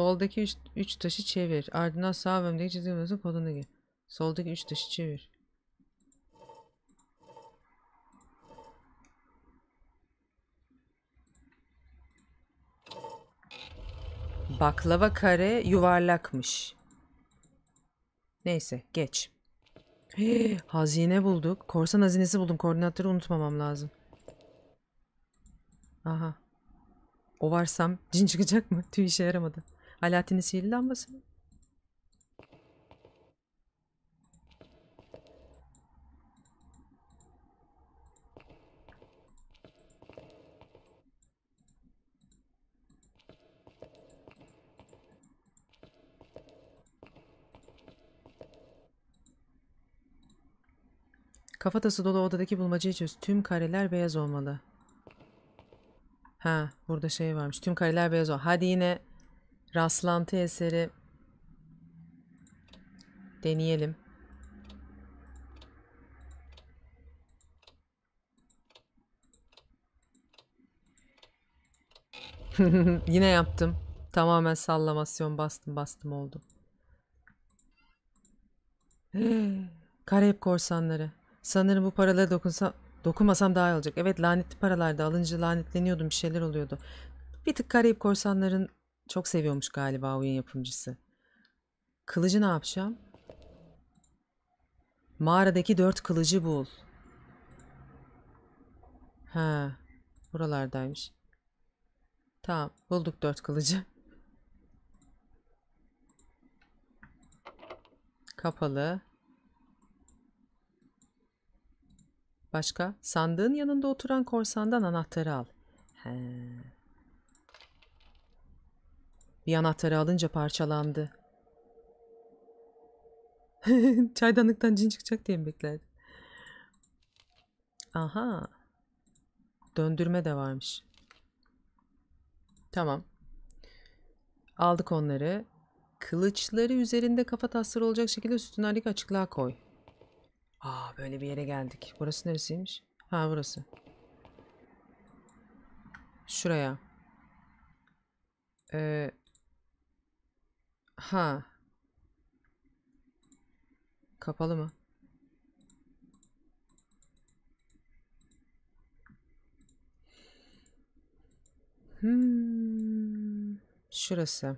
Soldaki 3 taşı çevir. Ardından sağ bölümdeki çizgimizin kodunu gir. Soldaki 3 taşı çevir. Baklava kare yuvarlakmış. Neyse geç. Hii, hazine bulduk. Korsan hazinesi buldum. Koordinatları unutmamam lazım. Aha. O varsam cin çıkacak mı? Tüy işe yaramadı. Alaaddin'in sihirli lambası mı? Kafatası dolu odadaki bulmacayı çöz. Tüm kareler beyaz olmalı. Ha burada şey varmış. Tüm kareler beyaz ol. Hadi yine rastlantı eseri deneyelim. Yine yaptım. Tamamen sallamasyon bastım bastım oldu. Karayip korsanları. Sanırım bu paraları dokunsa, dokunmasam daha iyi olacak. Evet lanetli paralarda alınca lanetleniyordum bir şeyler oluyordu. Bir tık Karayip korsanların çok seviyormuş galiba oyun yapımcısı. Kılıcı ne yapacağım? Mağaradaki dört kılıcı bul. Ha, buralardaymış. Tamam, bulduk dört kılıcı. Kapalı. Başka? Sandığın yanında oturan korsandan anahtarı al. He. Bir anahtarı alınca parçalandı. Çaydanlıktan cin çıkacak diye mi beklerdi? Aha. Döndürme de varmış. Tamam. Aldık onları. Kılıçları üzerinde kafa tasları olacak şekilde sütunlardaki açıklığa koy. Aa böyle bir yere geldik. Burası neresiymiş? Ha burası. Şuraya. Ee, Ha. Kapalı mı? Hmm. Şurası.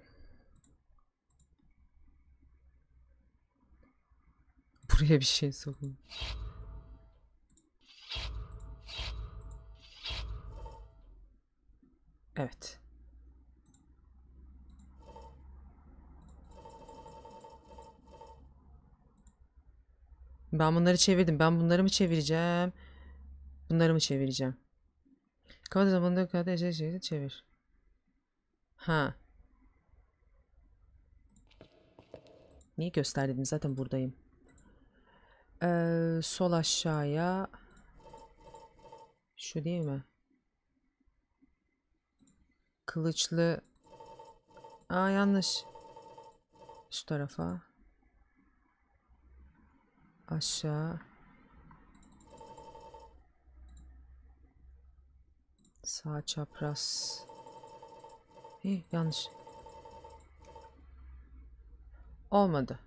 Buraya bir şey sokun. Evet. Ben bunları çevirdim. Ben bunları mı çevireceğim? Bunları mı çevireceğim? Kapat zamanında kadar şey, şey, çevir. Ha. Niye göster Zaten buradayım. Ee, sol aşağıya. Şu değil mi? Kılıçlı. Aa yanlış. Şu tarafa aşağı sağ çapraz Hi, yanlış olmadı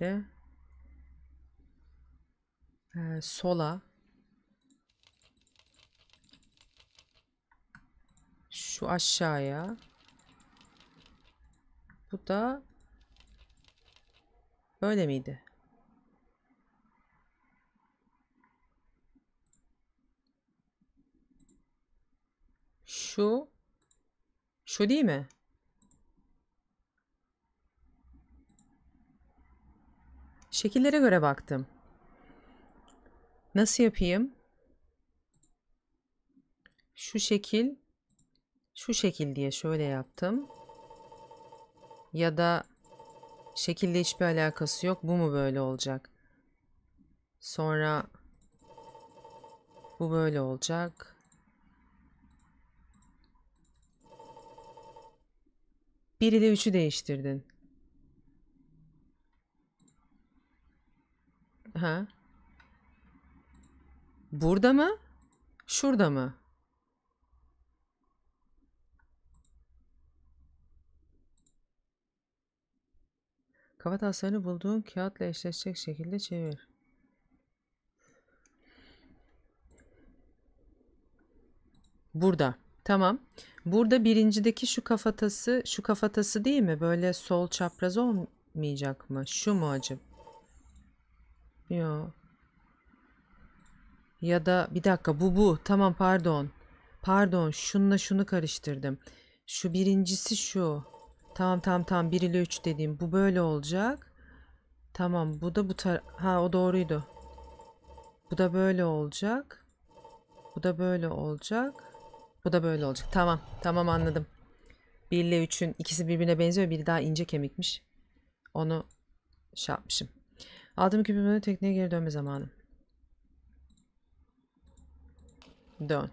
şekilde ee, e, sola şu aşağıya bu da böyle miydi? Şu şu değil mi? Şekillere göre baktım. Nasıl yapayım? Şu şekil, şu şekil diye şöyle yaptım. Ya da şekilde hiçbir alakası yok. Bu mu böyle olacak? Sonra bu böyle olacak. Bir ile üçü değiştirdin. Ha. Burada mı? Şurada mı? Kafa taslarını bulduğun kağıtla eşleşecek şekilde çevir. Burada. Tamam. Burada birincideki şu kafatası, şu kafatası değil mi? Böyle sol çapraz olmayacak mı? Şu mu acaba? Yok. Ya da bir dakika bu bu. Tamam pardon. Pardon şunla şunu karıştırdım. Şu birincisi şu. Tamam tamam tamam 1 ile 3 dediğim. Bu böyle olacak. Tamam bu da bu tar... Ha o doğruydu. Bu da böyle olacak. Bu da böyle olacak. Bu da böyle olacak. Tamam. Tamam anladım. 1 ile 3'ün ikisi birbirine benziyor. Biri daha ince kemikmiş. Onu şey yapmışım. Aldığım ekipmanı tekneye geri dönme zamanı. Dön.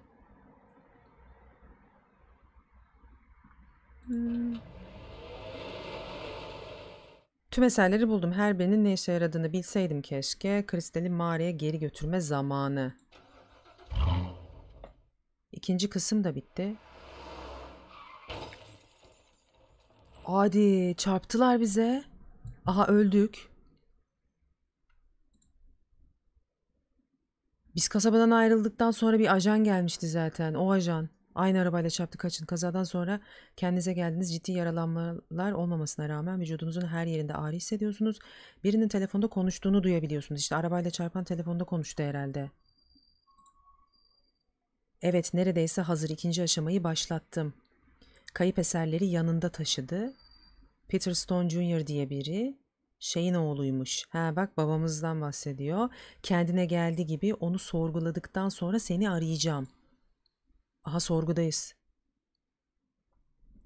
Hmm. Tüm eserleri buldum. Her birinin ne işe yaradığını bilseydim keşke. Kristali mağaraya geri götürme zamanı. İkinci kısım da bitti. Hadi çarptılar bize. Aha öldük. Biz kasabadan ayrıldıktan sonra bir ajan gelmişti zaten. O ajan. Aynı arabayla çarptı kaçın. Kazadan sonra kendinize geldiniz. Ciddi yaralanmalar olmamasına rağmen vücudunuzun her yerinde ağrı hissediyorsunuz. Birinin telefonda konuştuğunu duyabiliyorsunuz. İşte arabayla çarpan telefonda konuştu herhalde. Evet neredeyse hazır ikinci aşamayı başlattım. Kayıp eserleri yanında taşıdı. Peter Stone Jr. diye biri şeyin oğluymuş. Ha bak babamızdan bahsediyor. Kendine geldi gibi onu sorguladıktan sonra seni arayacağım. Aha sorgudayız.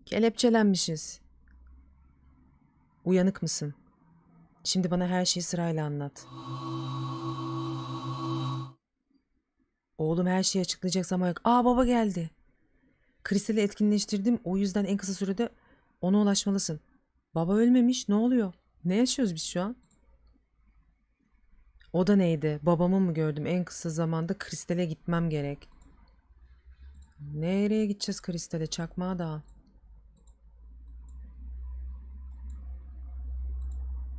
Kelepçelenmişiz. Uyanık mısın? Şimdi bana her şeyi sırayla anlat. Oğlum her şeyi açıklayacak zaman yok. Aa baba geldi. Kristal'i etkinleştirdim. O yüzden en kısa sürede ona ulaşmalısın. Baba ölmemiş. Ne oluyor? Ne yaşıyoruz biz şu an? O da neydi? Babamı mı gördüm? En kısa zamanda kristale gitmem gerek. Nereye gideceğiz kristale? Çakmağa da.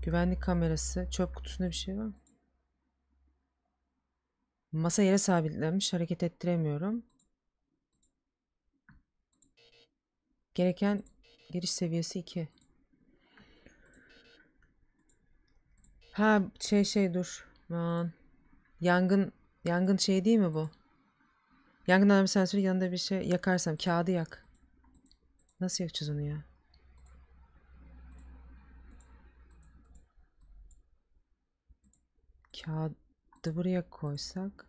Güvenlik kamerası. Çöp kutusunda bir şey var mı? Masa yere sabitlenmiş. Hareket ettiremiyorum. Gereken giriş seviyesi 2. Ha şey şey dur. Aman. Yangın yangın şey değil mi bu? Yangın alarmı sensörü yanında bir şey yakarsam kağıdı yak. Nasıl yakacağız onu ya? Kağıdı buraya koysak.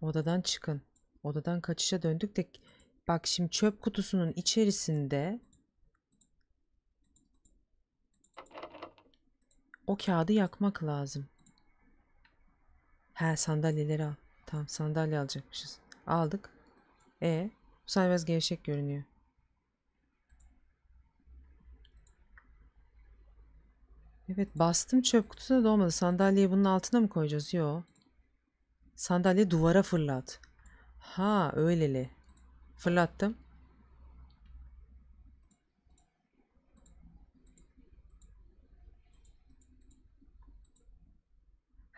Odadan çıkın. Odadan kaçışa döndük de bak şimdi çöp kutusunun içerisinde O kağıdı yakmak lazım. He sandalyeleri al. Tamam sandalye alacakmışız. Aldık. E bu sefer biraz gevşek görünüyor. Evet bastım çöp kutusu da olmadı. Sandalyeyi bunun altına mı koyacağız? Yo. Sandalye duvara fırlat. Ha öyleli. Fırlattım.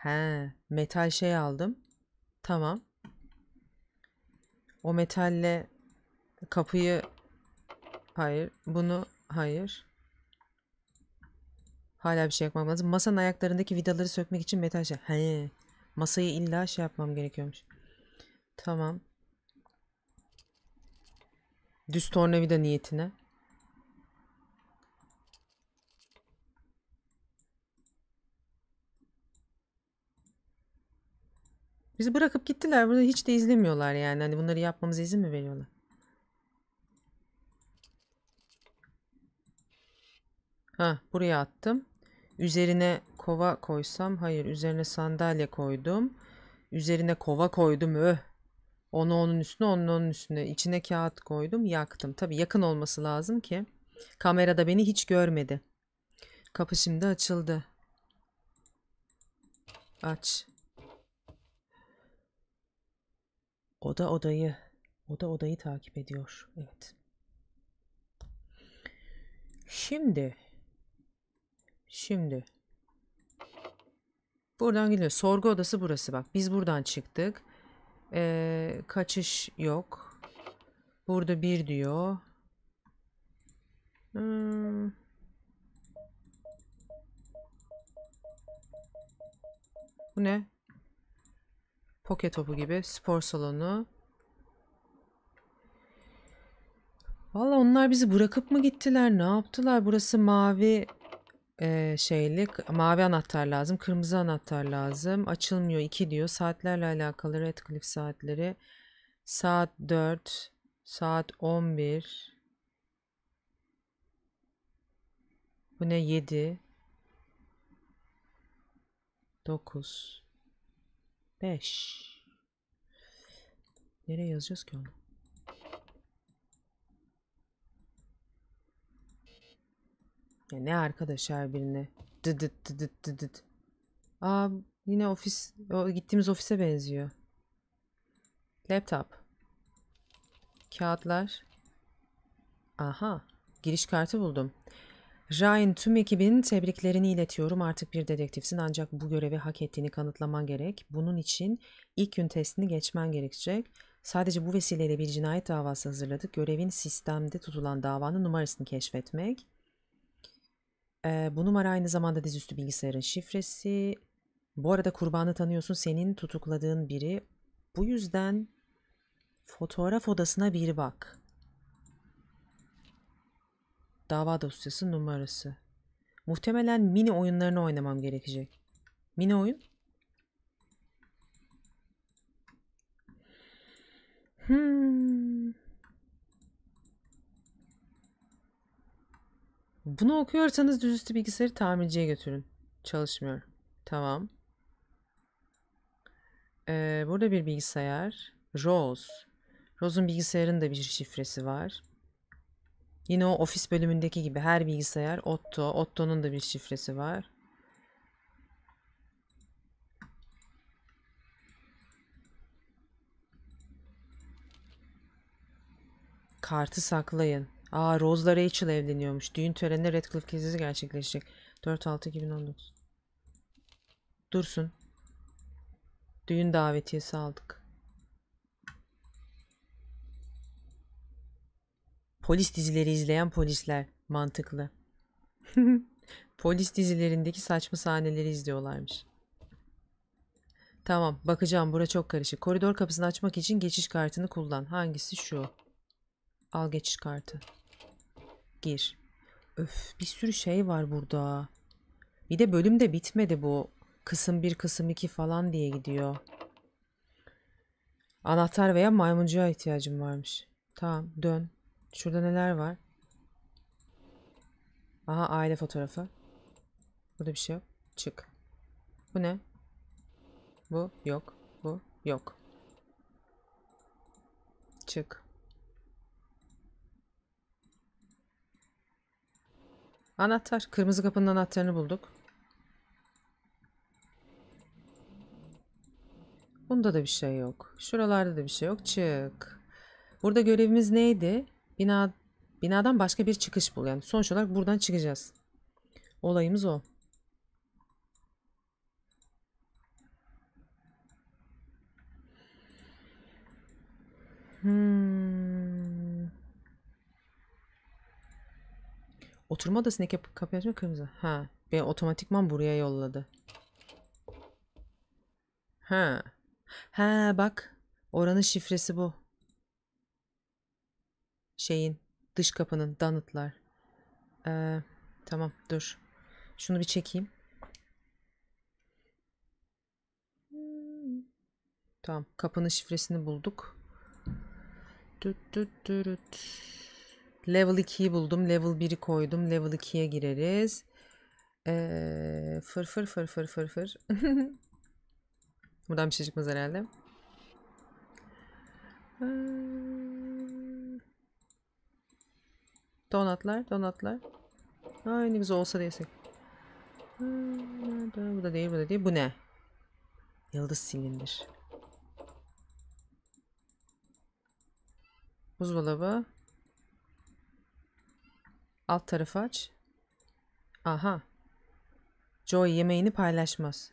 He, metal şey aldım. Tamam. O metalle kapıyı hayır, bunu hayır. Hala bir şey yapmam lazım. Masanın ayaklarındaki vidaları sökmek için metal şey. He, masayı illa şey yapmam gerekiyormuş. Tamam. Düz tornavida niyetine. Bizi bırakıp gittiler. Burada hiç de izlemiyorlar yani. Hani bunları yapmamıza izin mi veriyorlar? Ha buraya attım. Üzerine kova koysam. Hayır üzerine sandalye koydum. Üzerine kova koydum. Öh. Onu onun üstüne onun onun üstüne. İçine kağıt koydum yaktım. Tabi yakın olması lazım ki. Kamerada beni hiç görmedi. Kapı şimdi açıldı. Aç. Oda odayı. Oda odayı takip ediyor. Evet. Şimdi. Şimdi. Buradan gidiyor. Sorgu odası burası bak. Biz buradan çıktık. Ee, kaçış yok. Burada bir diyor. Hmm. Bu ne? Poke topu gibi spor salonu. Valla onlar bizi bırakıp mı gittiler? Ne yaptılar? Burası mavi e, şeyli. Mavi anahtar lazım. Kırmızı anahtar lazım. Açılmıyor. 2 diyor. Saatlerle alakalı Redcliffe saatleri. Saat 4. Saat 11. Bu ne? 7. 9. 5. Nereye yazacağız ki onu? Ya ne arkadaşlar birine dıdıt dıdıt dıdıt. Aa yine ofis o gittiğimiz ofise benziyor. Laptop. Kağıtlar. Aha giriş kartı buldum. Ryan tüm ekibin tebriklerini iletiyorum. Artık bir dedektifsin ancak bu görevi hak ettiğini kanıtlaman gerek. Bunun için ilk gün testini geçmen gerekecek. Sadece bu vesileyle bir cinayet davası hazırladık. Görevin sistemde tutulan davanın numarasını keşfetmek. Ee, bu numara aynı zamanda dizüstü bilgisayarın şifresi. Bu arada kurbanı tanıyorsun senin tutukladığın biri. Bu yüzden fotoğraf odasına bir bak dava dosyası numarası. Muhtemelen mini oyunlarını oynamam gerekecek. Mini oyun? Hmm. Bunu okuyorsanız düzüstü bilgisayarı tamirciye götürün. Çalışmıyor. Tamam. Ee, burada bir bilgisayar. Rose. Rose'un bilgisayarında bir şifresi var. Yine o ofis bölümündeki gibi her bilgisayar Otto. Otto'nun da bir şifresi var. Kartı saklayın. Aa Rose'la Rachel evleniyormuş. Düğün törenine Redcliffe gezisi gerçekleşecek. 4-6-2019. Dursun. Düğün davetiyesi aldık. Polis dizileri izleyen polisler mantıklı. Polis dizilerindeki saçma sahneleri izliyorlarmış. Tamam bakacağım bura çok karışık. Koridor kapısını açmak için geçiş kartını kullan. Hangisi şu? Al geçiş kartı. Gir. Öf bir sürü şey var burada. Bir de bölüm de bitmedi bu. Kısım 1 kısım 2 falan diye gidiyor. Anahtar veya maymuncuğa ihtiyacım varmış. Tamam dön. Şurada neler var? Aha aile fotoğrafı. Burada bir şey yok. Çık. Bu ne? Bu yok. Bu yok. Çık. Anahtar. Kırmızı kapının anahtarını bulduk. Bunda da bir şey yok. Şuralarda da bir şey yok. Çık. Burada görevimiz neydi? Bina, binadan başka bir çıkış bul. Yani sonuç olarak buradan çıkacağız. Olayımız o. Hmm. Oturma odasını kapı, kapıyı açma kırmızı. Ha. Beni otomatikman buraya yolladı. Ha. Ha bak. Oranın şifresi bu şeyin dış kapının danıtlar. Ee, tamam dur. Şunu bir çekeyim. Tamam kapının şifresini bulduk. Level 2'yi buldum. Level 1'i koydum. Level 2'ye gireriz. Ee, fır fır fır fır fır fır. Buradan bir şey çıkmaz herhalde. Ee, Donatlar, donatlar. Ay ne güzel olsa da Bu da değil, bu da değil. Bu ne? Yıldız silindir. Buzdolabı. Alt tarafı aç. Aha. Joey yemeğini paylaşmaz.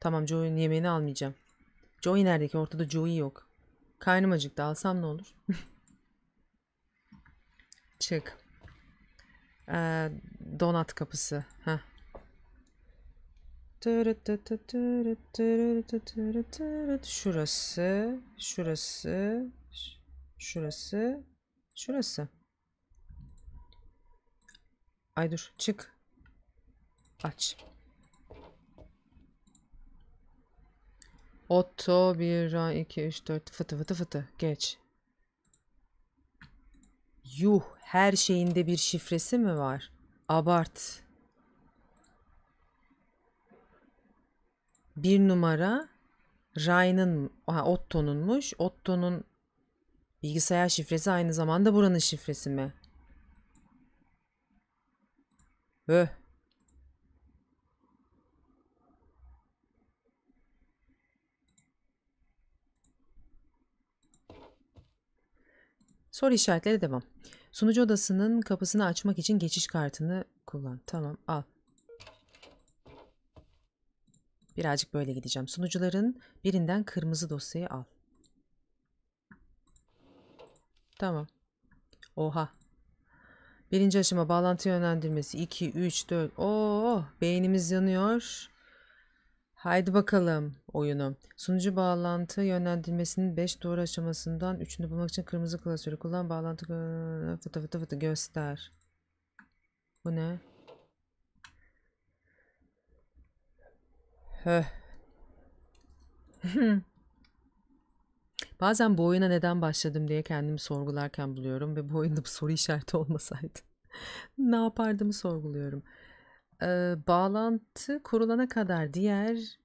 Tamam Joey'nin yemeğini almayacağım. Joey nerede ki? Ortada Joey yok. Karnım acıktı. Alsam ne olur? Çık. Ee, donat kapısı. Ha. Şurası, şurası, şurası, şurası. Ay dur, çık. Aç. Otto 1, 2, 3, 4, fıtı fıtı fıtı. Geç. Yuh, her şeyinde bir şifresi mi var? Abart. Bir numara Ryan'ın, Otto'nunmuş. Otto'nun bilgisayar şifresi aynı zamanda buranın şifresi mi? Öh. Soru işaretleri devam. Sunucu odasının kapısını açmak için geçiş kartını kullan. Tamam al. Birazcık böyle gideceğim. Sunucuların birinden kırmızı dosyayı al. Tamam. Oha. Birinci aşama bağlantı yönlendirmesi. 2, 3, 4. Oo, beynimiz yanıyor. Haydi bakalım oyunu. Sunucu bağlantı yönlendirmesinin 5 doğru aşamasından 3'ünü bulmak için kırmızı klasörü kullan. Bağlantı fıtı fıtı fıtı göster. Bu ne? Höh. Bazen bu oyuna neden başladım diye kendimi sorgularken buluyorum ve bu oyunda bu soru işareti olmasaydı ne yapardım sorguluyorum e, bağlantı kurulana kadar diğer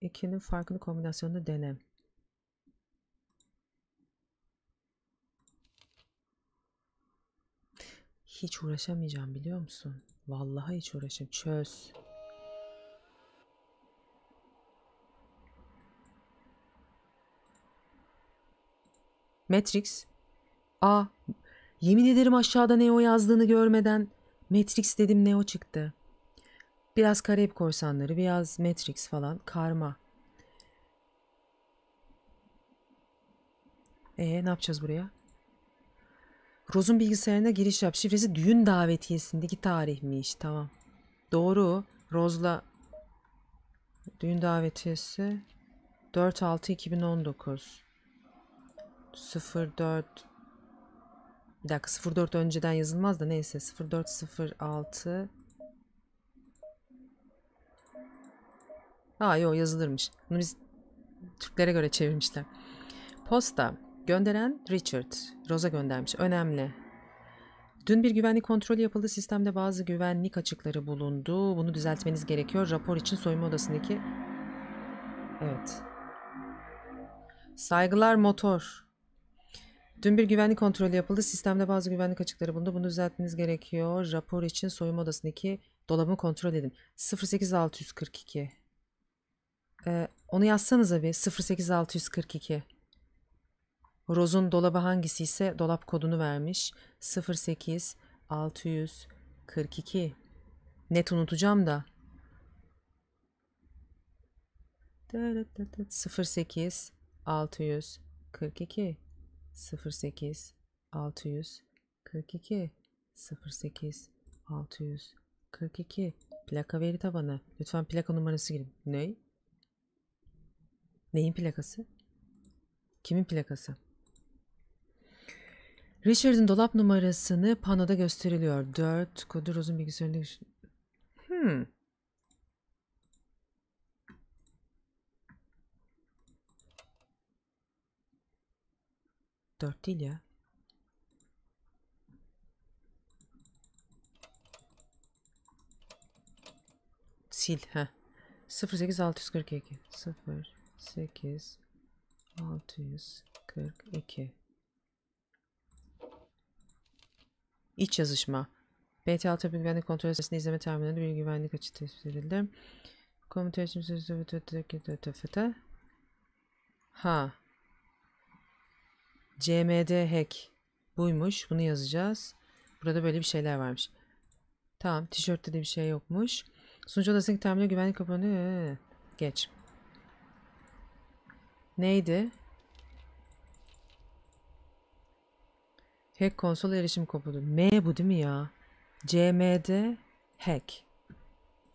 ikinin farklı kombinasyonunu dene. Hiç uğraşamayacağım biliyor musun? Vallahi hiç uğraşım. Çöz. Matrix. A. Yemin ederim aşağıda Neo yazdığını görmeden Matrix dedim Neo çıktı. Biraz Karayip Korsanları, biraz Matrix falan karma. E ne yapacağız buraya? Roz'un bilgisayarına giriş yap. Şifresi düğün davetiyesindeki tarihmiş. Tamam. Doğru. Roz'la düğün davetiyesi 4-6-2019 04 bir dakika 04 önceden yazılmaz da neyse 0406 Ha yo yazılırmış. Bunu biz Türklere göre çevirmişler. Posta. Gönderen Richard. Rosa göndermiş. Önemli. Dün bir güvenlik kontrolü yapıldı. Sistemde bazı güvenlik açıkları bulundu. Bunu düzeltmeniz gerekiyor. Rapor için soyunma odasındaki... Evet. Saygılar motor. Dün bir güvenlik kontrolü yapıldı. Sistemde bazı güvenlik açıkları bulundu. Bunu düzeltmeniz gerekiyor. Rapor için soyunma odasındaki dolabımı kontrol edin. 08642. Ee, onu yazsanıza bir 08642. Roz'un dolabı hangisi ise dolap kodunu vermiş. 08642. Net unutacağım da. 08642 08642 08642. plaka veri tabanı. Lütfen plaka numarası girin. Ney? Neyin plakası? Kimin plakası? Richard'ın dolap numarasını panoda gösteriliyor. 4 kodu uzun bilgisayarında... Hmm. Dört değil ya. Sil. Heh. 08642 0 8 642 İç yazışma BT6 güvenlik kontrol sitesini izleme terminalinde bir güvenlik açığı tespit edildi. Komite için sözü Ha. CMD hack buymuş. Bunu yazacağız. Burada böyle bir şeyler varmış. Tamam. Tişörtte de bir şey yokmuş. Sunucu odasındaki terminal güvenlik kapanıyor. Ee, ee, ee, geç. Neydi? Hack konsol erişim kopudu. M bu değil mi ya? CMD hack.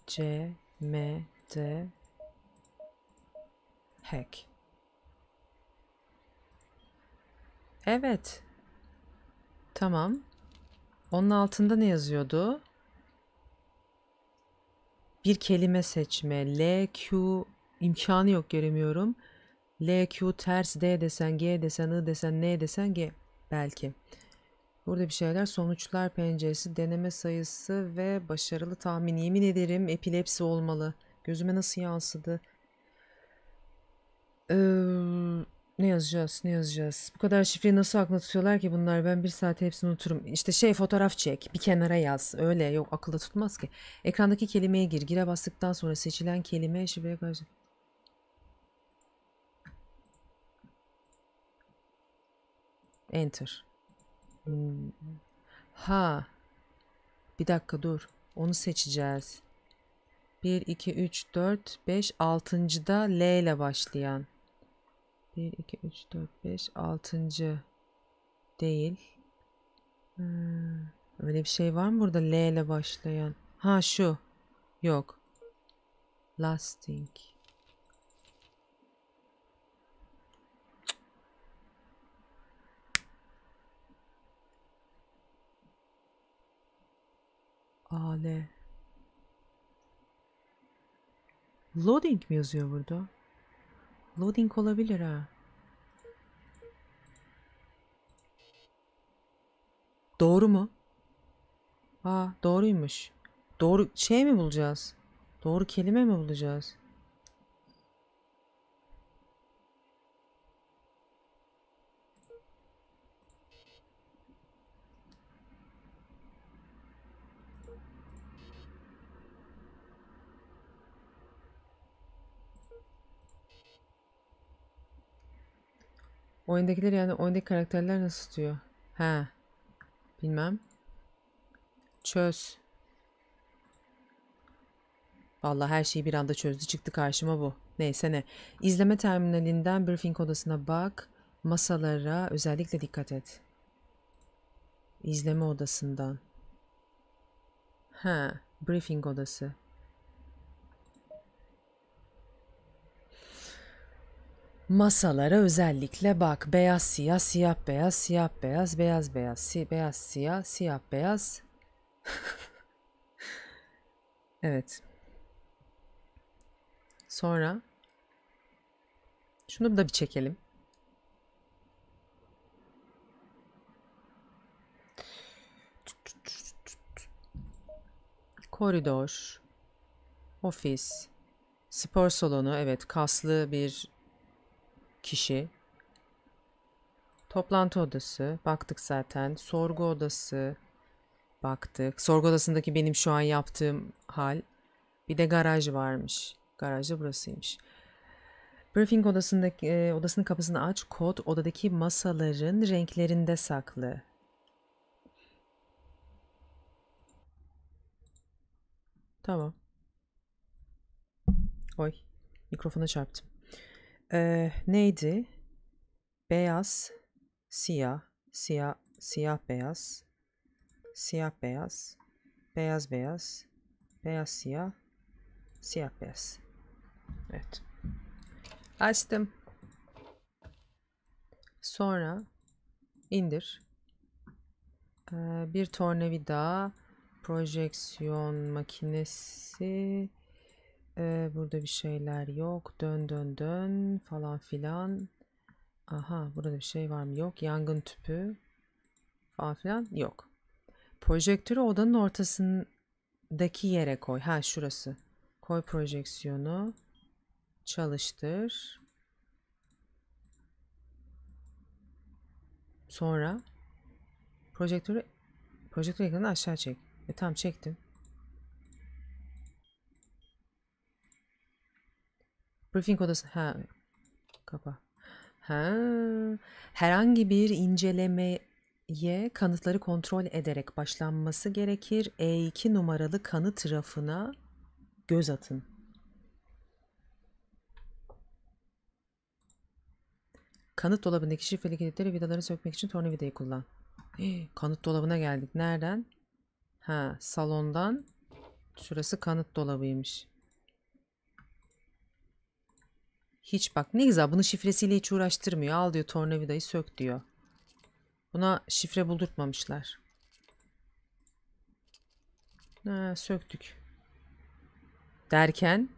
CMD hack. Evet. Tamam. Onun altında ne yazıyordu? Bir kelime seçme. L, Q imkanı yok göremiyorum. L, Q ters D desen, G desen, I desen, N desen, G belki. Burada bir şeyler sonuçlar penceresi, deneme sayısı ve başarılı tahmin. Yemin ederim epilepsi olmalı. Gözüme nasıl yansıdı? Ee, ne yazacağız, ne yazacağız? Bu kadar şifreyi nasıl aklına tutuyorlar ki bunlar? Ben bir saat hepsini unuturum. İşte şey fotoğraf çek, bir kenara yaz. Öyle yok akılda tutmaz ki. Ekrandaki kelimeye gir. Gire bastıktan sonra seçilen kelime şifreye karşı... Enter. Hmm. Ha. Bir dakika dur. Onu seçeceğiz. 1, 2, 3, 4, 5, 6. da L ile başlayan. 1, 2, 3, 4, 5, 6. değil. Hmm. Öyle bir şey var mı burada L ile başlayan? Ha şu. Yok. Lasting. Ale. Loading mi yazıyor burada? Loading olabilir ha. Doğru mu? Aa doğruymuş. Doğru şey mi bulacağız? Doğru kelime mi bulacağız? Oyundakiler yani oyundaki karakterler nasıl diyor? He. Bilmem. Çöz. Vallahi her şeyi bir anda çözdü çıktı karşıma bu. Neyse ne. İzleme terminalinden briefing odasına bak. Masalara özellikle dikkat et. İzleme odasından. Ha, briefing odası. Masalara özellikle bak beyaz siyah siyah beyaz siyah beyaz beyaz beyaz si beyaz siyah siyah beyaz. evet. Sonra şunu da bir çekelim. Koridor, ofis, spor salonu, evet kaslı bir kişi. Toplantı odası baktık zaten. Sorgu odası baktık. Sorgu odasındaki benim şu an yaptığım hal. Bir de garaj varmış. Garaj burasıymış. Briefing odasındaki e, odasının kapısını aç. Kod odadaki masaların renklerinde saklı. Tamam. Oy, mikrofona çarptım e, neydi? Beyaz, siyah, siyah, siyah beyaz, siyah beyaz, beyaz beyaz, beyaz siyah, siyah beyaz. Evet. Açtım. Sonra indir. Ee, bir tornavida, projeksiyon makinesi, ee, burada bir şeyler yok. Dön dön dön falan filan. Aha burada bir şey var mı? Yok. Yangın tüpü falan filan yok. Projektörü odanın ortasındaki yere koy. Ha şurası. Koy projeksiyonu. Çalıştır. Sonra projektörü projektör ekranını aşağı çek. E, tamam çektim. Briefing odası. Ha. Kapa. Ha. Herhangi bir incelemeye kanıtları kontrol ederek başlanması gerekir. E2 numaralı kanıt rafına göz atın. Kanıt dolabındaki şifreli kilitleri vidaları sökmek için tornavidayı kullan. kanıt dolabına geldik. Nereden? Ha, salondan. Şurası kanıt dolabıymış. Hiç bak ne güzel bunu şifresiyle hiç uğraştırmıyor. Al diyor tornavidayı sök diyor. Buna şifre buldurtmamışlar. Ha, söktük. Derken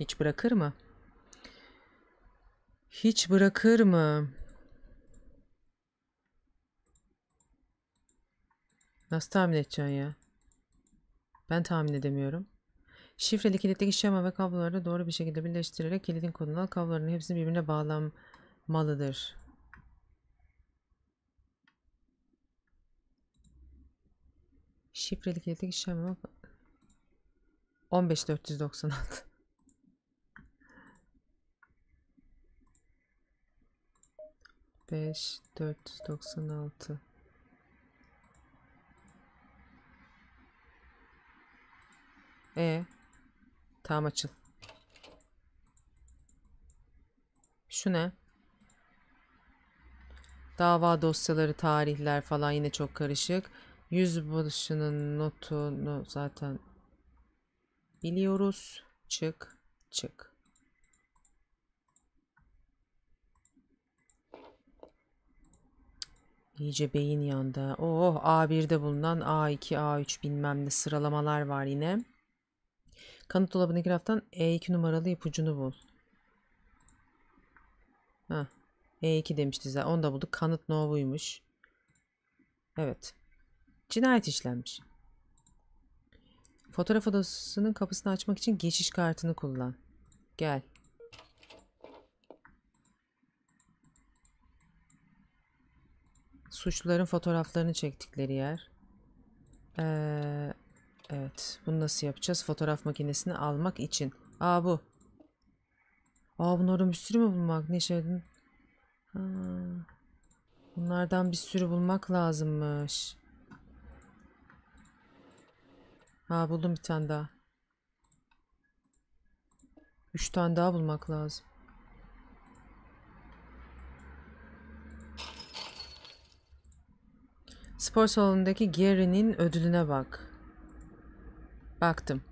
hiç bırakır mı? Hiç bırakır mı? Nasıl tahmin edeceksin ya? Ben tahmin edemiyorum. Şifreli kilitteki şema ve kabloları doğru bir şekilde birleştirerek kilidin kodunu al. Kabloların hepsini birbirine bağlamalıdır. Şifreli kilitteki şema 15496 5 496 E Tamam açıl. Şu ne? Dava dosyaları, tarihler falan yine çok karışık. Yüzbaşının notunu zaten biliyoruz. Çık, çık. İyice beyin yandı. Oh A1'de bulunan A2, A3 bilmem ne sıralamalar var yine. Kanıt dolabındaki raftan E2 numaralı ipucunu bul. Ha. E2 demişti zaten. Onu da bulduk. Kanıt Novo'ymuş. Evet. Cinayet işlenmiş. Fotoğraf odasının kapısını açmak için geçiş kartını kullan. Gel. Suçluların fotoğraflarını çektikleri yer. Ee, Evet. Bunu nasıl yapacağız? Fotoğraf makinesini almak için. Aa bu. Aa bunların bir sürü mü bulmak? Ne şeyden? Ha. Bunlardan bir sürü bulmak lazımmış. Ha buldum bir tane daha. Üç tane daha bulmak lazım. Spor salonundaki Gary'nin ödülüne bak. Baktım.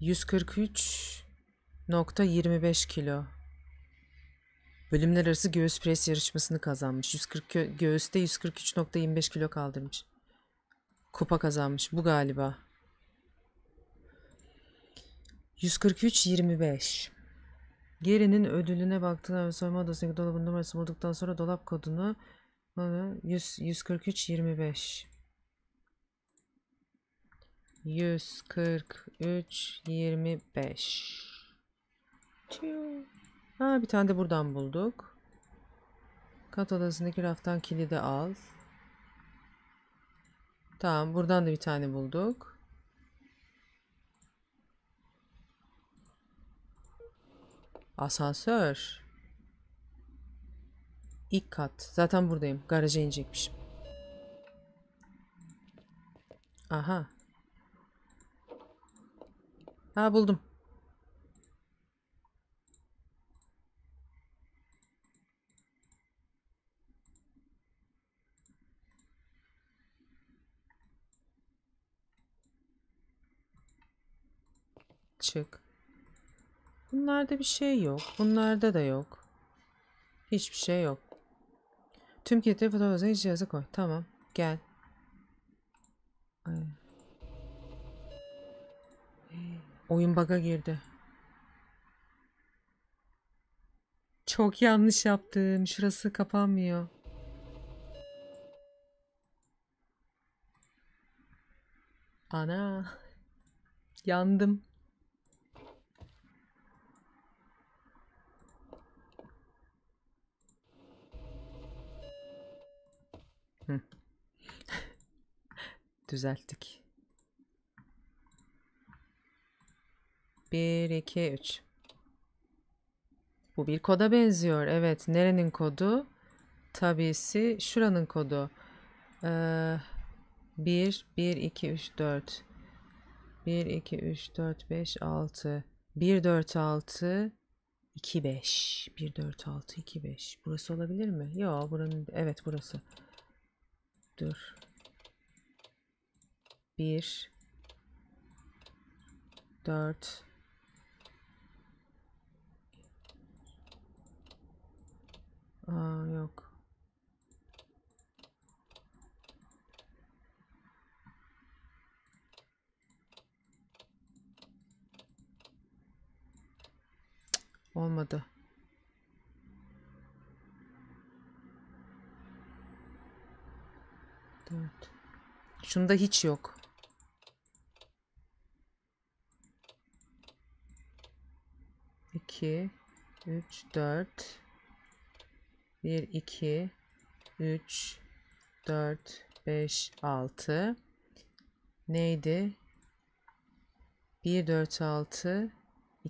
143.25 kilo. Bölümler arası göğüs pres yarışmasını kazanmış. 140 göğüste 143.25 kilo kaldırmış. Kupa kazanmış. Bu galiba. 143.25 Gerinin ödülüne baktılar ve soyma odasındaki dolabın numarası bulduktan sonra dolap kodunu 100, 143.25 143 25 Ha, bir tane de buradan bulduk. Kat odasındaki raftan kilidi al. Tamam buradan da bir tane bulduk. Asansör. İlk kat. Zaten buradayım. Garaja inecekmişim. Aha. Ha buldum. Çık. Bunlarda bir şey yok. Bunlarda da yok. Hiçbir şey yok. Tüm kilitleri fotoğrafı cihaza koy. Tamam. Gel. Ay. Oyun baga girdi. Çok yanlış yaptım. Şurası kapanmıyor. Ana. Yandım. Düzelttik. 1, 2, 3. Bu bir koda benziyor. Evet. Nerenin kodu? Tabisi şuranın kodu. Ee, 1, 1, 2, 3, 4. 1, 2, 3, 4, 5, 6. 1, 4, 6. 2, 5. 1, 4, 6, 2, 5. Burası olabilir mi? Yok. Buranın... Evet burası. Dur. 1, 4, Aa, yok. Olmadı. Dört. Şunda hiç yok. İki, üç, dört. 1, 2, 3, 4, 5, 6. Neydi? 1, 4, 6,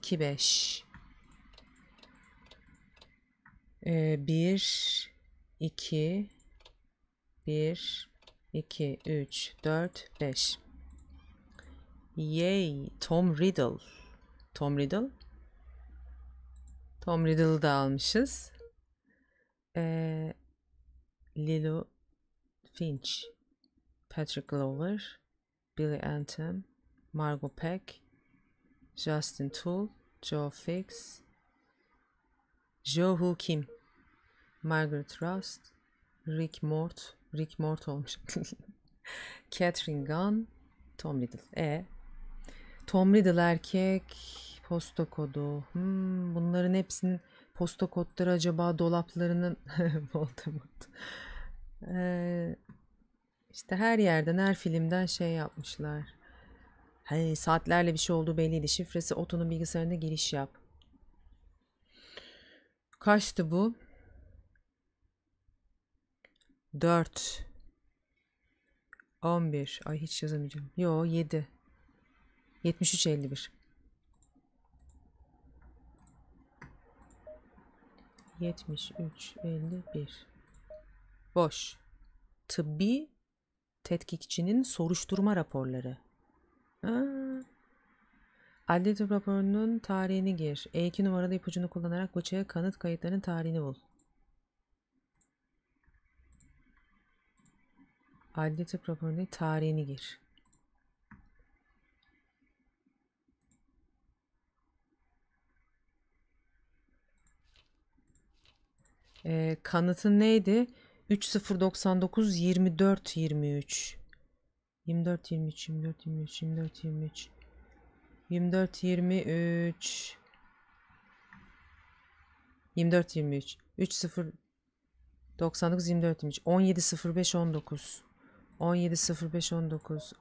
2, 5. Ee, 1, 2, 1, 2, 3, 4, 5. Yay! Tom Riddle. Tom Riddle. Tom Riddle'ı da almışız. Ee, Lilo Finch, Patrick Glover, Billy Anthem, Margot Peck, Justin Tool, Joe Fix, Joe Kim, Margaret Rust, Rick Mort, Rick Mort olmuş. Catherine Gunn, Tom Riddle. E. Tom Riddle erkek, posta kodu. Hmm, bunların hepsinin posta kodları acaba dolaplarının Voldemort. Ee, İşte her yerden, her filmden şey yapmışlar. Hani saatlerle bir şey olduğu belliydi. Şifresi Oto'nun bilgisayarında giriş yap. Kaçtı bu? 4 11 ay hiç yazamayacağım. Yo 7 73 51 73 51 boş tıbbi tetkikçinin soruşturma raporları Aa, adli tıp raporunun tarihini gir E2 numaralı ipucunu kullanarak bıçağa kanıt kayıtlarının tarihini bul adli tıp raporunun tarihini gir E, kanıtı neydi? 3099 24 23 24 23 24 23 24 23 24 23 24 23 3 0 99 24 23 17 05 19 17 05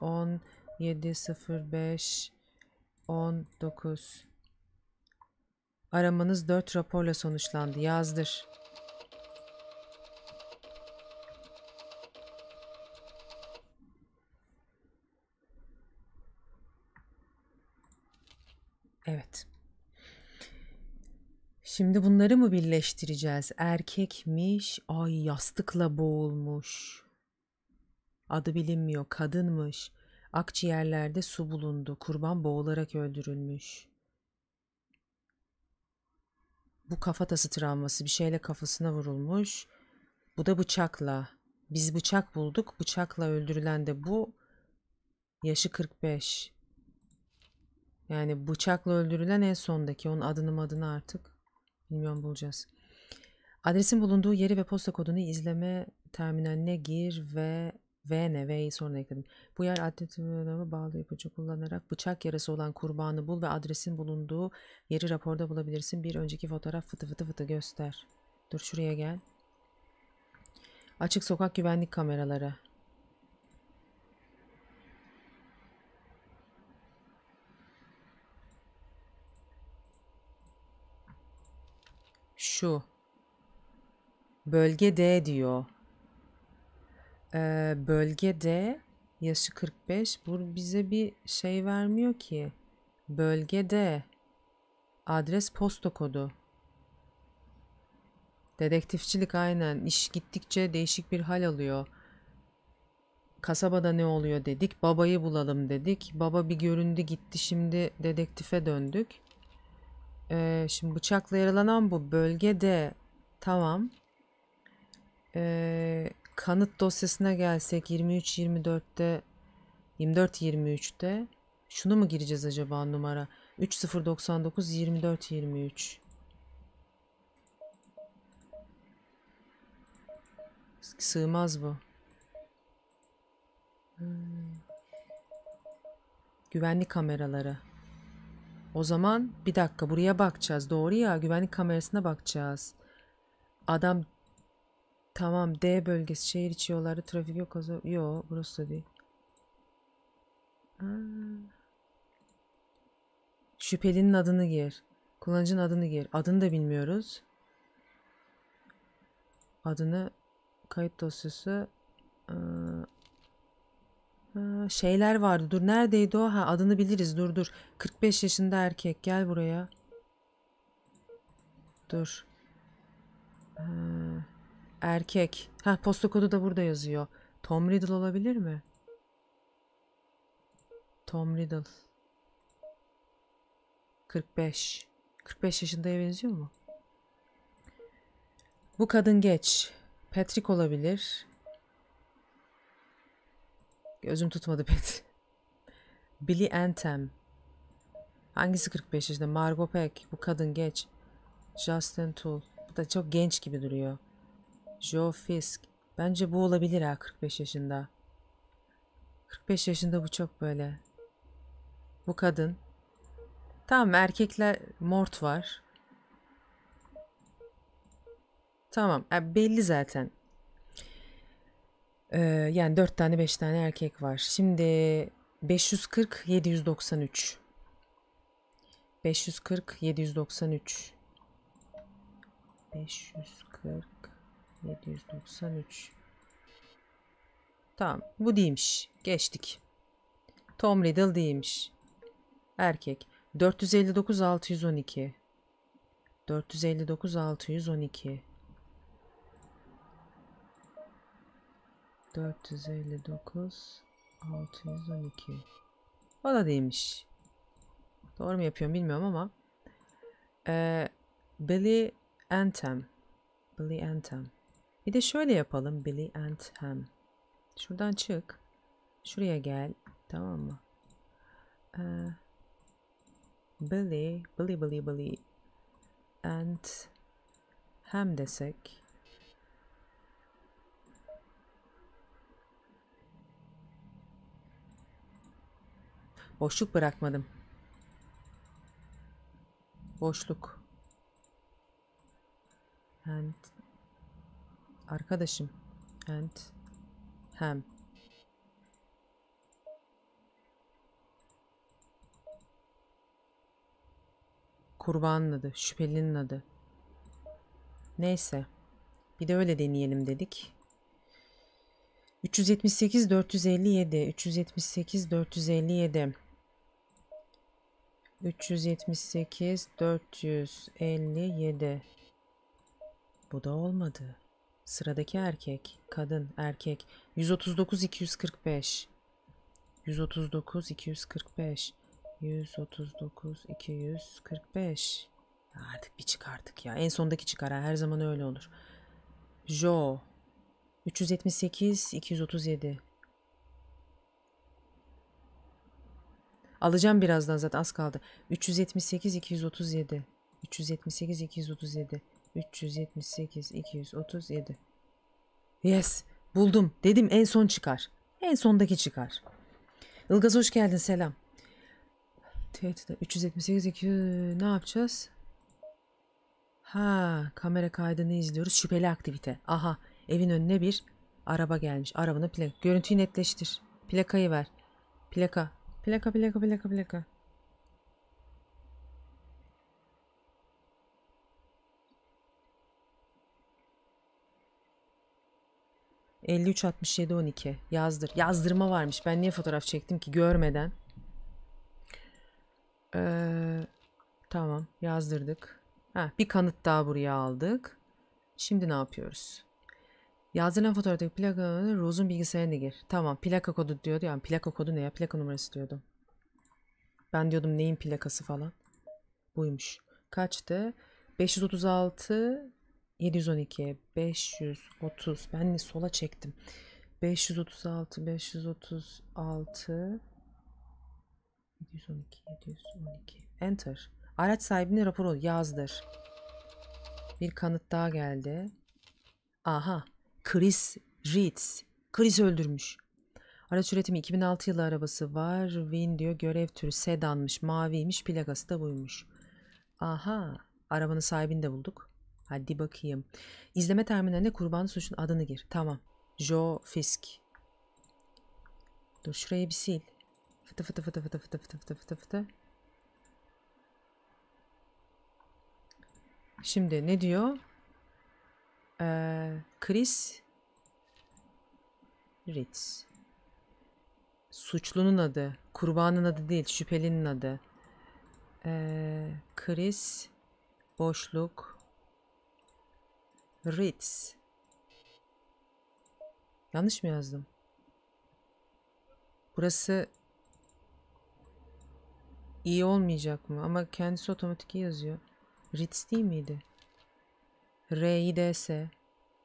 19 17 05 19 Aramanız 4 raporla sonuçlandı. Yazdır. Şimdi bunları mı birleştireceğiz? Erkekmiş, ay yastıkla boğulmuş. Adı bilinmiyor, kadınmış. Akciğerlerde su bulundu, kurban boğularak öldürülmüş. Bu kafatası travması bir şeyle kafasına vurulmuş. Bu da bıçakla. Biz bıçak bulduk, bıçakla öldürülen de bu. Yaşı 45. Yani bıçakla öldürülen en sondaki. Onun adını adını artık. Bilmiyorum bulacağız. Adresin bulunduğu yeri ve posta kodunu izleme terminaline gir ve V ne? V'yi sonra ekledim. Bu yer adresine bağlı ipucu kullanarak bıçak yarası olan kurbanı bul ve adresin bulunduğu yeri raporda bulabilirsin. Bir önceki fotoğraf fıtı fıtı fıtı göster. Dur şuraya gel. Açık sokak güvenlik kameraları. şu. Bölge D diyor. Ee, bölge D yaşı 45. Bu bize bir şey vermiyor ki. Bölge D. Adres posta kodu. Dedektifçilik aynen. İş gittikçe değişik bir hal alıyor. Kasabada ne oluyor dedik. Babayı bulalım dedik. Baba bir göründü gitti. Şimdi dedektife döndük. Ee, şimdi bıçakla yaralanan bu bölgede tamam. Ee, kanıt dosyasına gelsek 23-24'te 24-23'te şunu mu gireceğiz acaba numara? 3099 24 23 Sığmaz bu. Hmm. Güvenlik kameraları. O zaman bir dakika buraya bakacağız. Doğru ya güvenlik kamerasına bakacağız. Adam tamam D bölgesi şehir içi yolları trafik yok. Yok burası da değil. Ha. Şüphelinin adını gir. Kullanıcının adını gir. Adını da bilmiyoruz. Adını kayıt dosyası ıı, ee, şeyler vardı. Dur neredeydi o? Ha adını biliriz. Dur dur. 45 yaşında erkek. Gel buraya. Dur. Ha, ee, erkek. Ha posta kodu da burada yazıyor. Tom Riddle olabilir mi? Tom Riddle. 45. 45 yaşındaya benziyor mu? Bu kadın geç. Patrick olabilir. Gözüm tutmadı pet. Billy Anthem. Hangisi 45 yaşında? Margot Peck. Bu kadın geç. Justin Tull, Bu da çok genç gibi duruyor. Joe Fisk. Bence bu olabilir ha 45 yaşında. 45 yaşında bu çok böyle. Bu kadın. Tamam erkekler mort var. Tamam e, belli zaten. Ee, yani 4 tane 5 tane erkek var. Şimdi 540 793. 540 793. 540 793. Tamam bu değilmiş. Geçtik. Tom Riddle değilmiş. Erkek. 459 612. 459 612. 459 612 O da değilmiş. Doğru mu yapıyorum bilmiyorum ama ee, Billy Anthem Billy Anthem Bir de şöyle yapalım Billy Anthem Şuradan çık. Şuraya gel. Tamam mı? Ee, Billy Billy Billy Billy and hem desek Boşluk bırakmadım. Boşluk. And arkadaşım. And hem. Kurbanın adı, şüphelinin adı. Neyse. Bir de öyle deneyelim dedik. 378 457 378 457 378 457 Bu da olmadı. Sıradaki erkek, kadın, erkek 139 245 139 245 139 245 ya artık bir çık artık ya. En sondaki çıkar ha. her zaman öyle olur. Jo 378 237 Alacağım birazdan zaten az kaldı. 378 237 378 237 378 237 Yes buldum dedim en son çıkar. En sondaki çıkar. Ilgaz hoş geldin selam. 378 200 ne yapacağız? Ha kamera kaydını izliyoruz. Şüpheli aktivite. Aha evin önüne bir araba gelmiş. Arabanın plaka. Görüntüyü netleştir. Plakayı ver. Plaka. Plaka plaka plaka plaka. ...53-67-12... ...yazdır... ...yazdırma varmış... ...ben niye fotoğraf çektim ki görmeden... Ee, tamam yazdırdık. Ha, bir kanıt daha buraya aldık. Şimdi ne yapıyoruz? Yazdırılan fotoğraftaki plaka Rose'un bilgisayarına gir. Tamam plaka kodu diyordu yani plaka kodu ne ya plaka numarası diyordu. Ben diyordum neyin plakası falan. Buymuş. Kaçtı? 536 712 530 ben de sola çektim. 536 536 712 712 enter. Araç sahibine rapor ol yazdır. Bir kanıt daha geldi. Aha Chris Reeds. Chris öldürmüş. Araç üretimi 2006 yılı arabası var. Win diyor görev türü sedanmış, maviymiş, plakası da buymuş. Aha, arabanın sahibini de bulduk. Hadi bakayım. İzleme terminaline kurban suçun adını gir. Tamam. Joe Fisk. Dur şurayı bir sil. Fıtı fıtı fıtı fıtı fıtı fıtı fıtı fıtı fıtı. Şimdi ne diyor? Ee, Chris Ritz. Suçlunun adı. Kurbanın adı değil. Şüphelinin adı. Ee, Chris Boşluk Ritz. Yanlış mı yazdım? Burası iyi olmayacak mı? Ama kendisi otomatik yazıyor. Ritz değil miydi? RIDS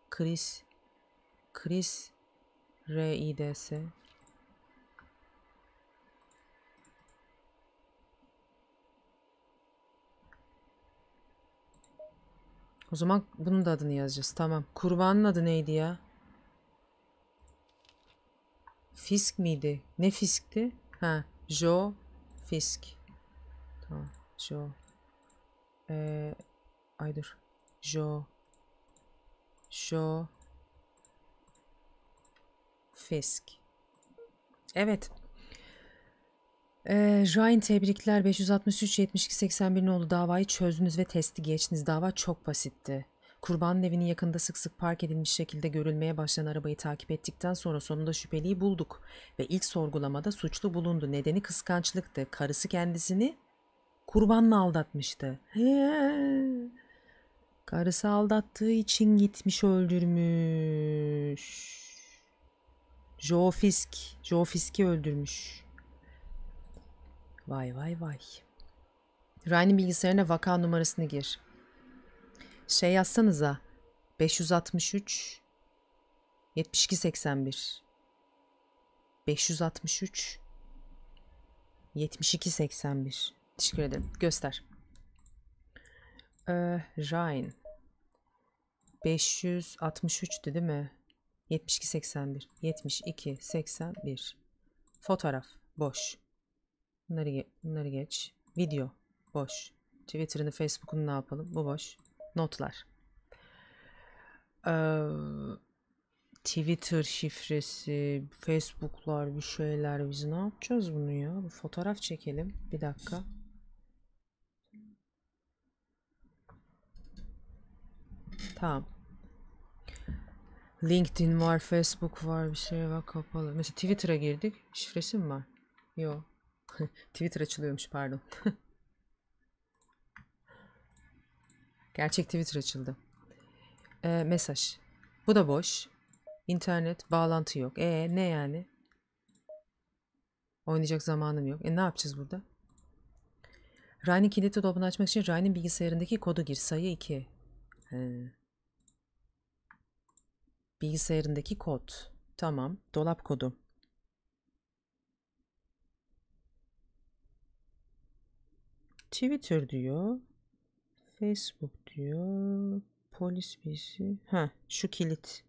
kriz kriz RIDS O zaman bunun da adını yazacağız. Tamam. Kurbanın adı neydi ya? Fisk miydi? Ne fiskti? Ha, Joe Fisk. Tamam. Jo. Ee, ay dur. Joe. Jo Fisk. Evet. Ee, Ryan tebrikler 563 72 81 oldu davayı çözdünüz ve testi geçtiniz. Dava çok basitti. Kurbanın evinin yakında sık sık park edilmiş şekilde görülmeye başlayan arabayı takip ettikten sonra sonunda şüpheliyi bulduk ve ilk sorgulamada suçlu bulundu. Nedeni kıskançlıktı. Karısı kendisini kurbanla aldatmıştı. He. Karısı aldattığı için gitmiş öldürmüş. Jofisk. Jofisk'i öldürmüş. Vay vay vay. Ryan'in bilgisayarına vaka numarasını gir. Şey yazsanıza. 563 72 81 563 72 81 Teşekkür ederim. Göster. Ee, Rhine. 563'tü değil mi? 72 81 72 81 Fotoğraf boş. Bunları, ge bunları geç. Video boş. Twitter'ını, Facebook'unu ne yapalım? Bu boş. Notlar. Ee, Twitter şifresi, Facebook'lar bir şeyler biz ne yapacağız bunu ya? Bir fotoğraf çekelim. Bir dakika. Tamam. LinkedIn var, Facebook var, bir şey var kapalı. Mesela Twitter'a girdik. Şifresi mi var? Yok. Twitter açılıyormuş pardon. Gerçek Twitter açıldı. Ee, mesaj. Bu da boş. İnternet, bağlantı yok. E ne yani? Oynayacak zamanım yok. E ne yapacağız burada? Ryan'in kilitli dolabını açmak için Ryan'in bilgisayarındaki kodu gir. Sayı 2. He. Bilgisayarındaki kod. Tamam. Dolap kodu. Twitter diyor. Facebook diyor. Polis birisi. Ha, şu kilit.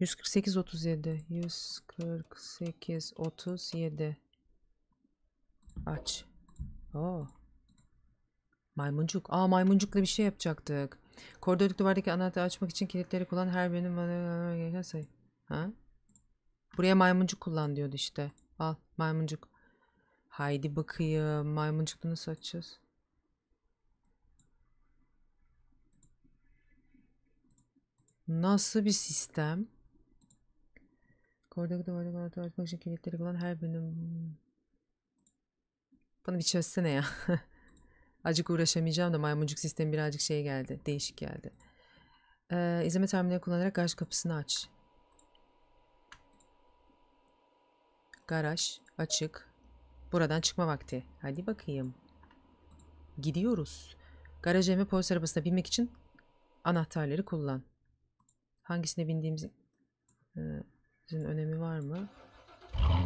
148 37 148 37 aç. Oo. Maymuncuk. Aa maymuncukla bir şey yapacaktık. Koridorik duvardaki anahtarı açmak için kilitleri kullan her birinin manuel gereken sayı. Ha? Buraya maymuncuk kullan diyordu işte. Al maymuncuk. Haydi bakayım maymuncuklu nasıl açacağız? Nasıl bir sistem? Kordaki duvardaki anahtarı açmak için kilitleri kullan her birinin... Bana bir çözsene ya. Acık uğraşamayacağım da maymuncuk sistemi birazcık şey geldi. Değişik geldi. Ee, izleme terminali kullanarak garaj kapısını aç. Garaj açık. Buradan çıkma vakti. Hadi bakayım. Gidiyoruz. Garaj eme polis arabasına binmek için anahtarları kullan. Hangisine bindiğimizin ee, önemi var mı?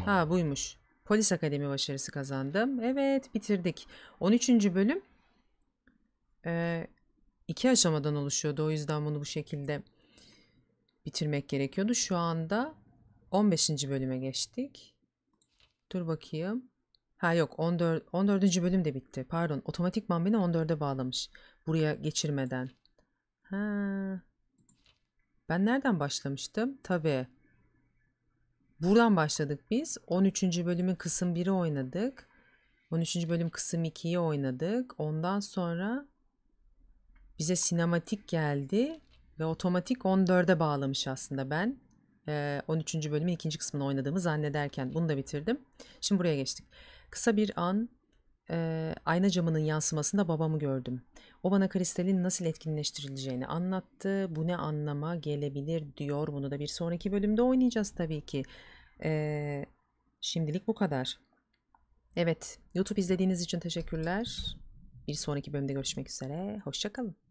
Ha buymuş. Polis Akademi başarısı kazandım. Evet bitirdik. 13. bölüm e, iki aşamadan oluşuyordu. O yüzden bunu bu şekilde bitirmek gerekiyordu. Şu anda 15. bölüme geçtik. Dur bakayım. Ha yok 14. 14. bölüm de bitti. Pardon otomatikman beni 14'e bağlamış. Buraya geçirmeden. Ha. Ben nereden başlamıştım? Tabii. Buradan başladık biz. 13. bölümün kısım 1'i oynadık. 13. bölüm kısım 2'yi oynadık. Ondan sonra bize sinematik geldi ve otomatik 14'e bağlamış aslında ben. 13. bölümün ikinci kısmını oynadığımı zannederken bunu da bitirdim. Şimdi buraya geçtik. Kısa bir an ayna camının yansımasında babamı gördüm. O bana kristalin nasıl etkinleştirileceğini anlattı. Bu ne anlama gelebilir diyor. Bunu da bir sonraki bölümde oynayacağız tabii ki. şimdilik bu kadar. Evet, YouTube izlediğiniz için teşekkürler. Bir sonraki bölümde görüşmek üzere. Hoşçakalın.